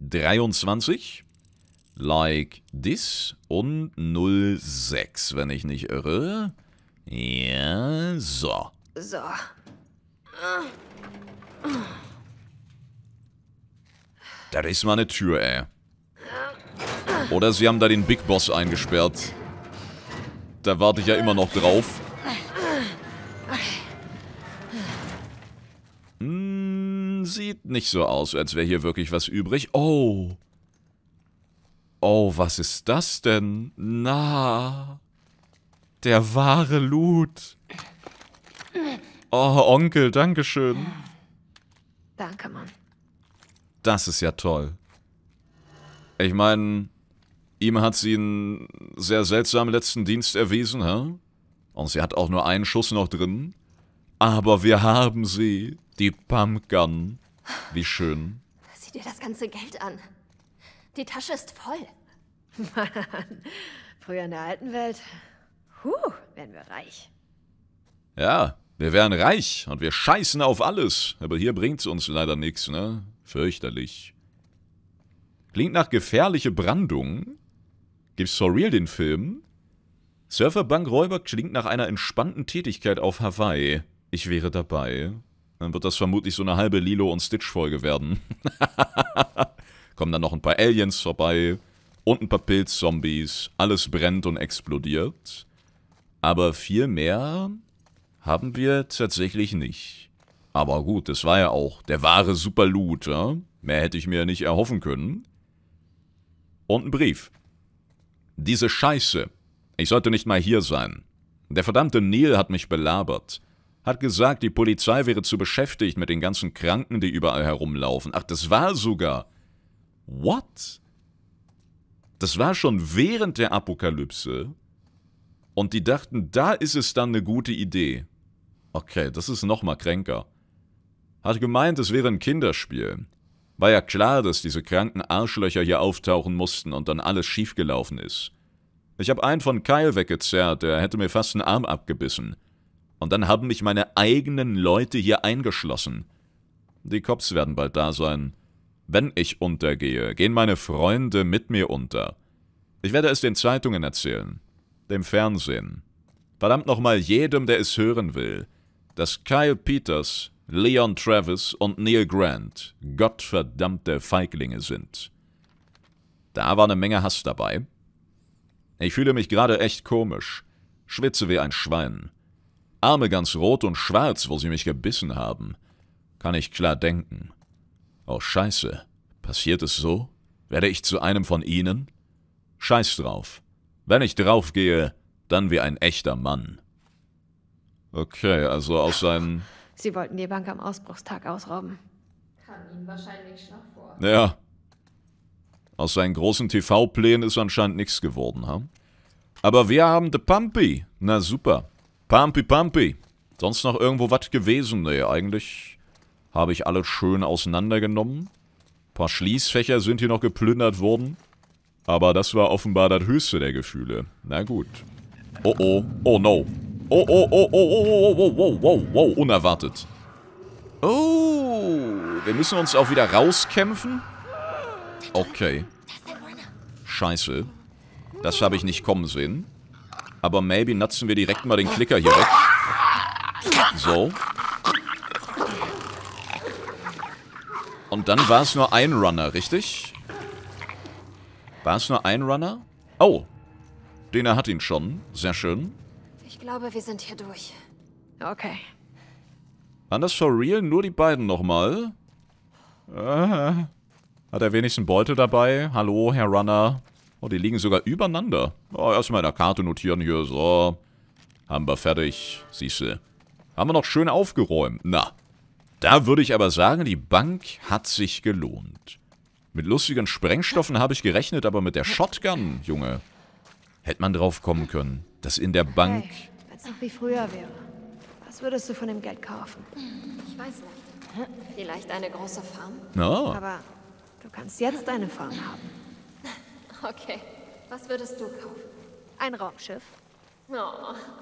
23? Like this. Und 06, wenn ich nicht irre. Ja, so. So. Da ist mal eine Tür, ey. Oder sie haben da den Big Boss eingesperrt. Da warte ich ja immer noch drauf. Hm, sieht nicht so aus, als wäre hier wirklich was übrig. Oh. Oh, was ist das denn? Na. Der wahre Loot. Oh, Onkel, Dankeschön. Danke, Mann. Das ist ja toll. Ich meine, Ihm hat sie einen sehr seltsamen letzten Dienst erwiesen, hä? Und sie hat auch nur einen Schuss noch drin. Aber wir haben sie, die Pumpgun. Wie schön. Sieh dir das ganze Geld an. Die Tasche ist voll. Mann, früher in der alten Welt, huh, wären wir reich. Ja, wir wären reich und wir scheißen auf alles. Aber hier bringt es uns leider nichts, ne? Fürchterlich. Klingt nach gefährliche Brandung gibt's for real den Film? Surferbankräuber klingt nach einer entspannten Tätigkeit auf Hawaii. Ich wäre dabei. Dann wird das vermutlich so eine halbe Lilo- und Stitch-Folge werden. Kommen dann noch ein paar Aliens vorbei und ein paar Pilz-Zombies. Alles brennt und explodiert. Aber viel mehr haben wir tatsächlich nicht. Aber gut, das war ja auch der wahre Superloot. Ja? Mehr hätte ich mir nicht erhoffen können. Und ein Brief. Diese Scheiße. Ich sollte nicht mal hier sein. Der verdammte Neil hat mich belabert. Hat gesagt, die Polizei wäre zu beschäftigt mit den ganzen Kranken, die überall herumlaufen. Ach, das war sogar. What? Das war schon während der Apokalypse. Und die dachten, da ist es dann eine gute Idee. Okay, das ist nochmal kränker. Hat gemeint, es wäre ein Kinderspiel. War ja klar, dass diese kranken Arschlöcher hier auftauchen mussten und dann alles schiefgelaufen ist. Ich habe einen von Kyle weggezerrt, er hätte mir fast einen Arm abgebissen. Und dann haben mich meine eigenen Leute hier eingeschlossen. Die Cops werden bald da sein. Wenn ich untergehe, gehen meine Freunde mit mir unter. Ich werde es den Zeitungen erzählen. Dem Fernsehen. Verdammt nochmal jedem, der es hören will, dass Kyle Peters Leon Travis und Neil Grant gottverdammte Feiglinge sind. Da war eine Menge Hass dabei. Ich fühle mich gerade echt komisch. Schwitze wie ein Schwein. Arme ganz rot und schwarz, wo sie mich gebissen haben. Kann ich klar denken. Oh Scheiße. Passiert es so? Werde ich zu einem von ihnen? Scheiß drauf. Wenn ich draufgehe, dann wie ein echter Mann. Okay, also aus seinen Sie wollten die Bank am Ausbruchstag ausrauben. Kam Ihnen wahrscheinlich schon vor. Ja. Aus seinen großen TV-Plänen ist anscheinend nichts geworden, ha? Aber wir haben The Pumpy. Na super. Pumpy Pumpy. Sonst noch irgendwo was gewesen? Nee, eigentlich habe ich alles schön auseinandergenommen. Ein paar Schließfächer sind hier noch geplündert worden. Aber das war offenbar das höchste der Gefühle. Na gut. Oh oh. Oh no. Oh, oh, oh, oh, oh, oh, oh, oh, oh, oh, unerwartet. Oh, wir müssen uns auch wieder rauskämpfen. Okay. Scheiße. Das habe ich nicht kommen sehen. Aber maybe nutzen wir direkt mal den Klicker hier weg. So. Und dann war es nur ein Runner, richtig? War es nur ein Runner? Oh. Dena hat ihn schon. Sehr schön. Ich glaube, wir sind hier durch. Okay. Waren das schon real? Nur die beiden nochmal? Äh, hat er wenigstens einen Beutel dabei? Hallo, Herr Runner. Oh, die liegen sogar übereinander. Oh, erstmal in der Karte notieren hier. So. Haben wir fertig. Siehste. Haben wir noch schön aufgeräumt. Na. Da würde ich aber sagen, die Bank hat sich gelohnt. Mit lustigen Sprengstoffen habe ich gerechnet, aber mit der Shotgun, Junge, hätte man drauf kommen können dass in der Bank... Hey, wenn es noch wie früher wäre, was würdest du von dem Geld kaufen? Ich weiß nicht. Vielleicht eine große Farm? No. Aber du kannst jetzt eine Farm haben. Okay. Was würdest du kaufen? Ein Raumschiff. Oh,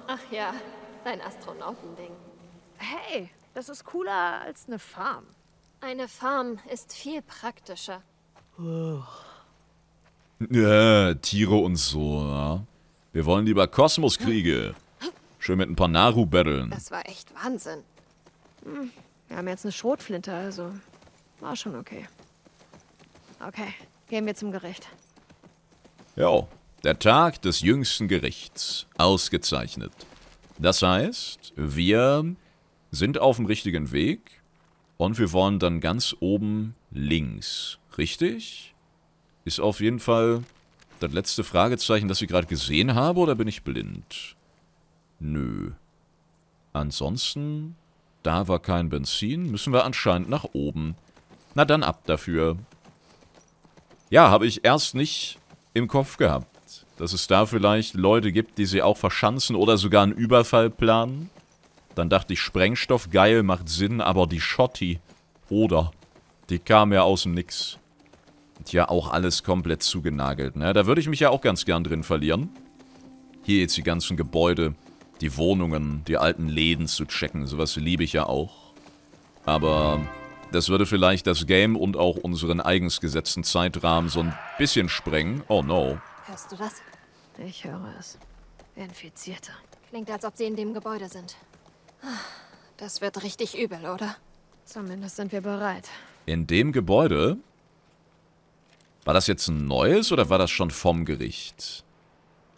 ach ja, dein Astronautending. Hey, das ist cooler als eine Farm. Eine Farm ist viel praktischer. Oh. Ja, Tiere und so, ja. Wir wollen lieber Kosmoskriege. Schön mit ein paar Naru battlen. Das war echt Wahnsinn. Hm, wir haben jetzt eine Schrotflinte, also war schon okay. Okay, gehen wir zum Gericht. Jo, der Tag des jüngsten Gerichts. Ausgezeichnet. Das heißt, wir sind auf dem richtigen Weg und wir wollen dann ganz oben links. Richtig? Ist auf jeden Fall das letzte Fragezeichen, das ich gerade gesehen habe, oder bin ich blind? Nö. Ansonsten, da war kein Benzin, müssen wir anscheinend nach oben. Na dann ab dafür. Ja, habe ich erst nicht im Kopf gehabt, dass es da vielleicht Leute gibt, die sie auch verschanzen oder sogar einen Überfall planen. Dann dachte ich, Sprengstoff, geil, macht Sinn, aber die Schotti, oder, die kam ja aus dem Nix. Tja, auch alles komplett zugenagelt, ne? Da würde ich mich ja auch ganz gern drin verlieren. Hier jetzt die ganzen Gebäude, die Wohnungen, die alten Läden zu checken. Sowas liebe ich ja auch. Aber das würde vielleicht das Game und auch unseren eigens gesetzten Zeitrahmen so ein bisschen sprengen. Oh no. Hörst du das? Ich höre es. Infizierte. Klingt, als ob sie in dem Gebäude sind. Ah, das wird richtig übel, oder? Zumindest sind wir bereit. In dem Gebäude? War das jetzt ein neues oder war das schon vom Gericht?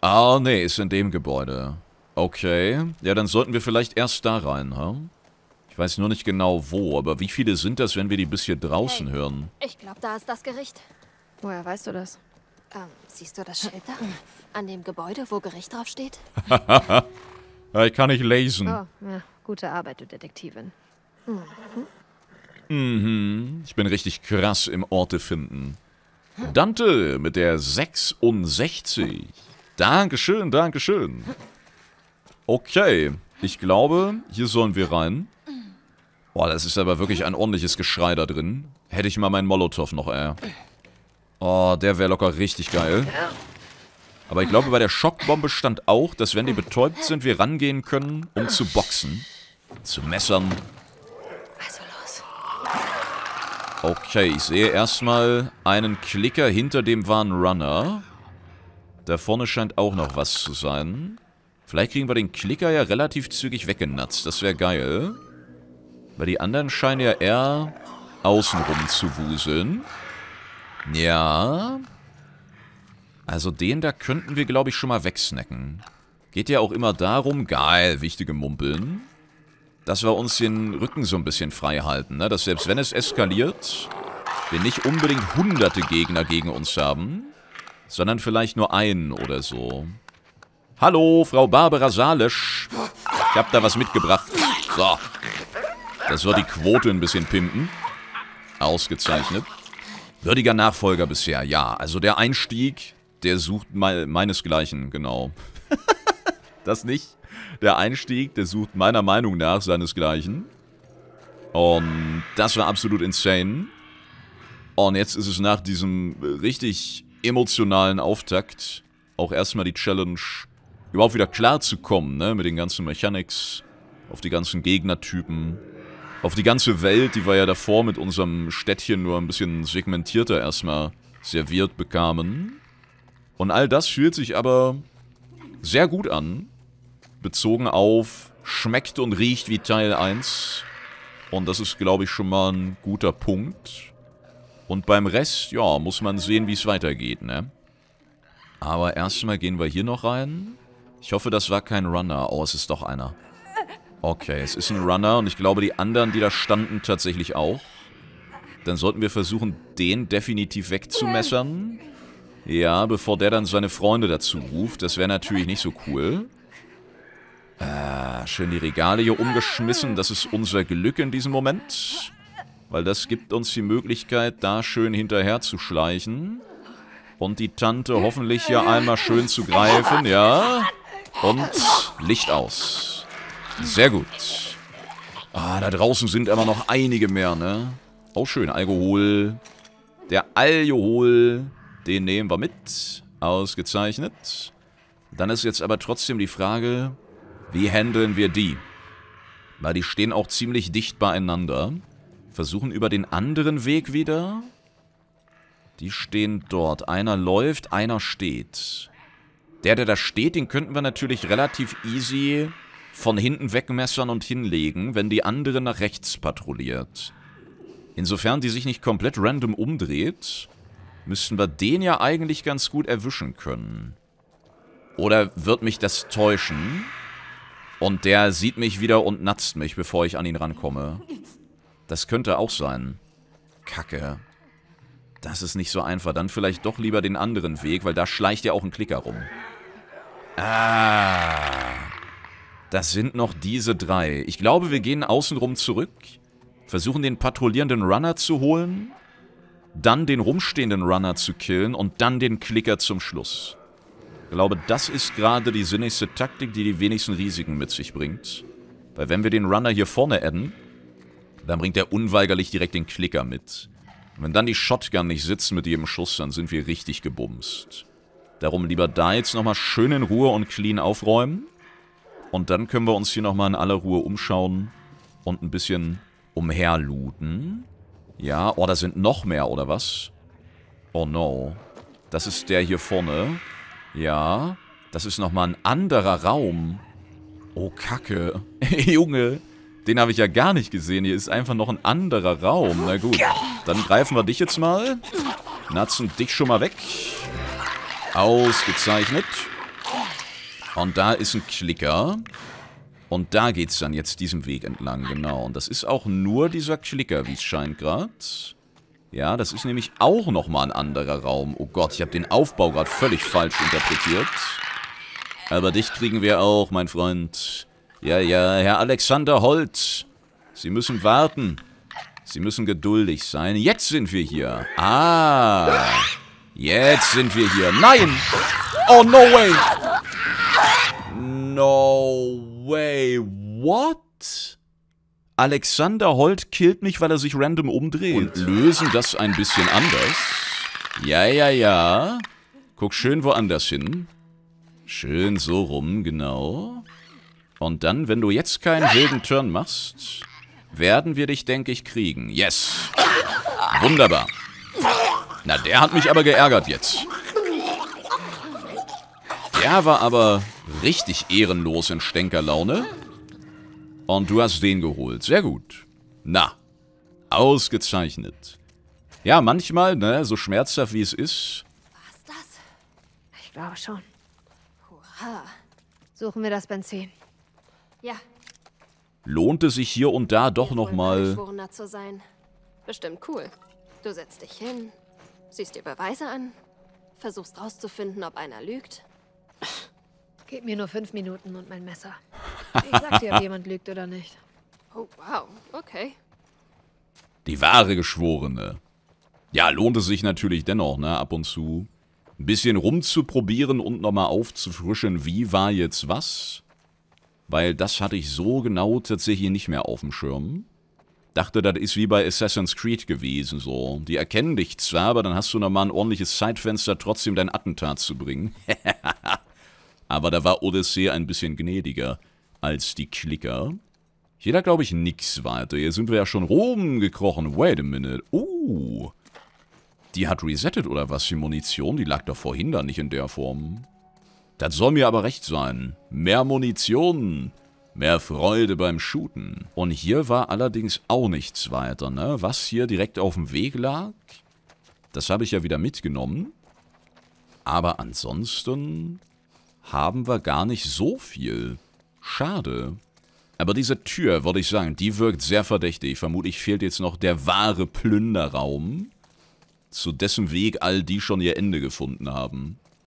Ah, nee, ist in dem Gebäude. Okay. Ja, dann sollten wir vielleicht erst da rein, ha? Huh? Ich weiß nur nicht genau wo, aber wie viele sind das, wenn wir die bis hier draußen hey, hören? Ich glaube, da ist das Gericht. Woher weißt du das? Ähm, siehst du das Schild da? An dem Gebäude, wo Gericht draufsteht? steht? ich kann nicht lesen. Oh, ja. Gute Arbeit, du Detektivin. Mhm. Mhm. Ich bin richtig krass im Orte finden. Dante mit der 66. Dankeschön, Dankeschön. Okay, ich glaube, hier sollen wir rein. Boah, das ist aber wirklich ein ordentliches Geschrei da drin. Hätte ich mal meinen Molotow noch, ey. Oh, der wäre locker richtig geil. Aber ich glaube, bei der Schockbombe stand auch, dass wenn die betäubt sind, wir rangehen können, um zu boxen. Zu messern. Okay, ich sehe erstmal einen Klicker. Hinter dem war ein Runner. Da vorne scheint auch noch was zu sein. Vielleicht kriegen wir den Klicker ja relativ zügig weggenatzt. Das wäre geil. Weil die anderen scheinen ja eher außenrum zu wuseln. Ja. Also den da könnten wir, glaube ich, schon mal wegsnacken. Geht ja auch immer darum, geil, wichtige Mumpeln dass wir uns den Rücken so ein bisschen frei halten. Ne? Dass selbst wenn es eskaliert, wir nicht unbedingt hunderte Gegner gegen uns haben, sondern vielleicht nur einen oder so. Hallo, Frau Barbara Salisch. Ich hab da was mitgebracht. So. Das wird die Quote ein bisschen pimpen. Ausgezeichnet. Würdiger Nachfolger bisher, ja. Also der Einstieg, der sucht me meinesgleichen, genau. das nicht der Einstieg, der sucht meiner Meinung nach seinesgleichen. Und das war absolut insane. Und jetzt ist es nach diesem richtig emotionalen Auftakt auch erstmal die Challenge, überhaupt wieder klarzukommen, ne? Mit den ganzen Mechanics, auf die ganzen Gegnertypen, auf die ganze Welt, die wir ja davor mit unserem Städtchen nur ein bisschen segmentierter erstmal serviert bekamen. Und all das fühlt sich aber sehr gut an bezogen auf schmeckt und riecht wie Teil 1. Und das ist, glaube ich, schon mal ein guter Punkt. Und beim Rest, ja, muss man sehen, wie es weitergeht, ne? Aber erstmal gehen wir hier noch rein. Ich hoffe, das war kein Runner. Oh, es ist doch einer. Okay, es ist ein Runner und ich glaube, die anderen, die da standen, tatsächlich auch. Dann sollten wir versuchen, den definitiv wegzumessern. Ja, bevor der dann seine Freunde dazu ruft. Das wäre natürlich nicht so cool. Ah, schön die Regale hier umgeschmissen. Das ist unser Glück in diesem Moment. Weil das gibt uns die Möglichkeit, da schön hinterher zu schleichen. Und die Tante hoffentlich hier einmal schön zu greifen, ja. Und Licht aus. Sehr gut. Ah, da draußen sind aber noch einige mehr, ne? Auch oh, schön, Alkohol. Der Alkohol, den nehmen wir mit. Ausgezeichnet. Dann ist jetzt aber trotzdem die Frage, wie handeln wir die? Weil die stehen auch ziemlich dicht beieinander. Versuchen über den anderen Weg wieder. Die stehen dort. Einer läuft, einer steht. Der, der da steht, den könnten wir natürlich relativ easy von hinten wegmessern und hinlegen, wenn die andere nach rechts patrouilliert. Insofern die sich nicht komplett random umdreht, müssten wir den ja eigentlich ganz gut erwischen können. Oder wird mich das täuschen? Und der sieht mich wieder und natzt mich, bevor ich an ihn rankomme. Das könnte auch sein. Kacke. Das ist nicht so einfach. Dann vielleicht doch lieber den anderen Weg, weil da schleicht ja auch ein Klicker rum. Ah. Das sind noch diese drei. Ich glaube, wir gehen außenrum zurück. Versuchen den patrouillierenden Runner zu holen. Dann den rumstehenden Runner zu killen. Und dann den Klicker zum Schluss glaube, das ist gerade die sinnigste Taktik, die die wenigsten Risiken mit sich bringt. Weil wenn wir den Runner hier vorne adden, dann bringt er unweigerlich direkt den Klicker mit. Und wenn dann die Shotgun nicht sitzt mit jedem Schuss, dann sind wir richtig gebumst. Darum lieber da jetzt nochmal schön in Ruhe und clean aufräumen. Und dann können wir uns hier nochmal in aller Ruhe umschauen und ein bisschen umherlooten. Ja, oh, da sind noch mehr, oder was? Oh no. Das ist der hier vorne. Ja, das ist nochmal ein anderer Raum. Oh, Kacke. Junge, den habe ich ja gar nicht gesehen. Hier ist einfach noch ein anderer Raum. Na gut, dann greifen wir dich jetzt mal. Natzen dich schon mal weg. Ausgezeichnet. Und da ist ein Klicker. Und da geht es dann jetzt diesem Weg entlang, genau. Und das ist auch nur dieser Klicker, wie es scheint gerade. Ja, das ist nämlich auch nochmal ein anderer Raum. Oh Gott, ich habe den Aufbau gerade völlig falsch interpretiert. Aber dich kriegen wir auch, mein Freund. Ja, ja, Herr Alexander Holt. Sie müssen warten. Sie müssen geduldig sein. Jetzt sind wir hier. Ah. Jetzt sind wir hier. Nein. Oh, no way. No way. What? Alexander Holt killt mich, weil er sich random umdreht. Und lösen das ein bisschen anders. Ja, ja, ja. Guck schön woanders hin. Schön so rum, genau. Und dann, wenn du jetzt keinen wilden Turn machst, werden wir dich, denke ich, kriegen. Yes. Wunderbar. Na, der hat mich aber geärgert jetzt. Der war aber richtig ehrenlos in Stänkerlaune. Und du hast den geholt. Sehr gut. Na, ausgezeichnet. Ja, manchmal, ne, so schmerzhaft wie es ist. Was das? Ich glaube schon. Hurra. Suchen wir das Benzin. Ja. Lohnt es sich hier und da doch nochmal. zu sein. Bestimmt cool. Du setzt dich hin, siehst dir Beweise an, versuchst rauszufinden, ob einer lügt. Gib mir nur fünf Minuten und mein Messer. Ich sag dir, ob jemand lügt oder nicht. Oh, wow. Okay. Die wahre Geschworene. Ja, lohnt es sich natürlich dennoch, ne, ab und zu ein bisschen rumzuprobieren und nochmal aufzufrischen, wie war jetzt was. Weil das hatte ich so genau tatsächlich nicht mehr auf dem Schirm. Dachte, das ist wie bei Assassin's Creed gewesen, so. Die erkennen dich zwar, aber dann hast du nochmal ein ordentliches Zeitfenster, trotzdem dein Attentat zu bringen. Aber da war Odyssee ein bisschen gnädiger als die Klicker. Hier da glaube ich nichts weiter. Hier sind wir ja schon rumgekrochen. Wait a minute. Uh. Die hat resettet oder was? Die Munition, die lag doch vorhin da nicht in der Form. Das soll mir aber recht sein. Mehr Munition. Mehr Freude beim Shooten. Und hier war allerdings auch nichts weiter, ne? Was hier direkt auf dem Weg lag, das habe ich ja wieder mitgenommen. Aber ansonsten haben wir gar nicht so viel. Schade. Aber diese Tür, würde ich sagen, die wirkt sehr verdächtig. Vermutlich fehlt jetzt noch der wahre Plünderraum, zu dessen Weg all die schon ihr Ende gefunden haben.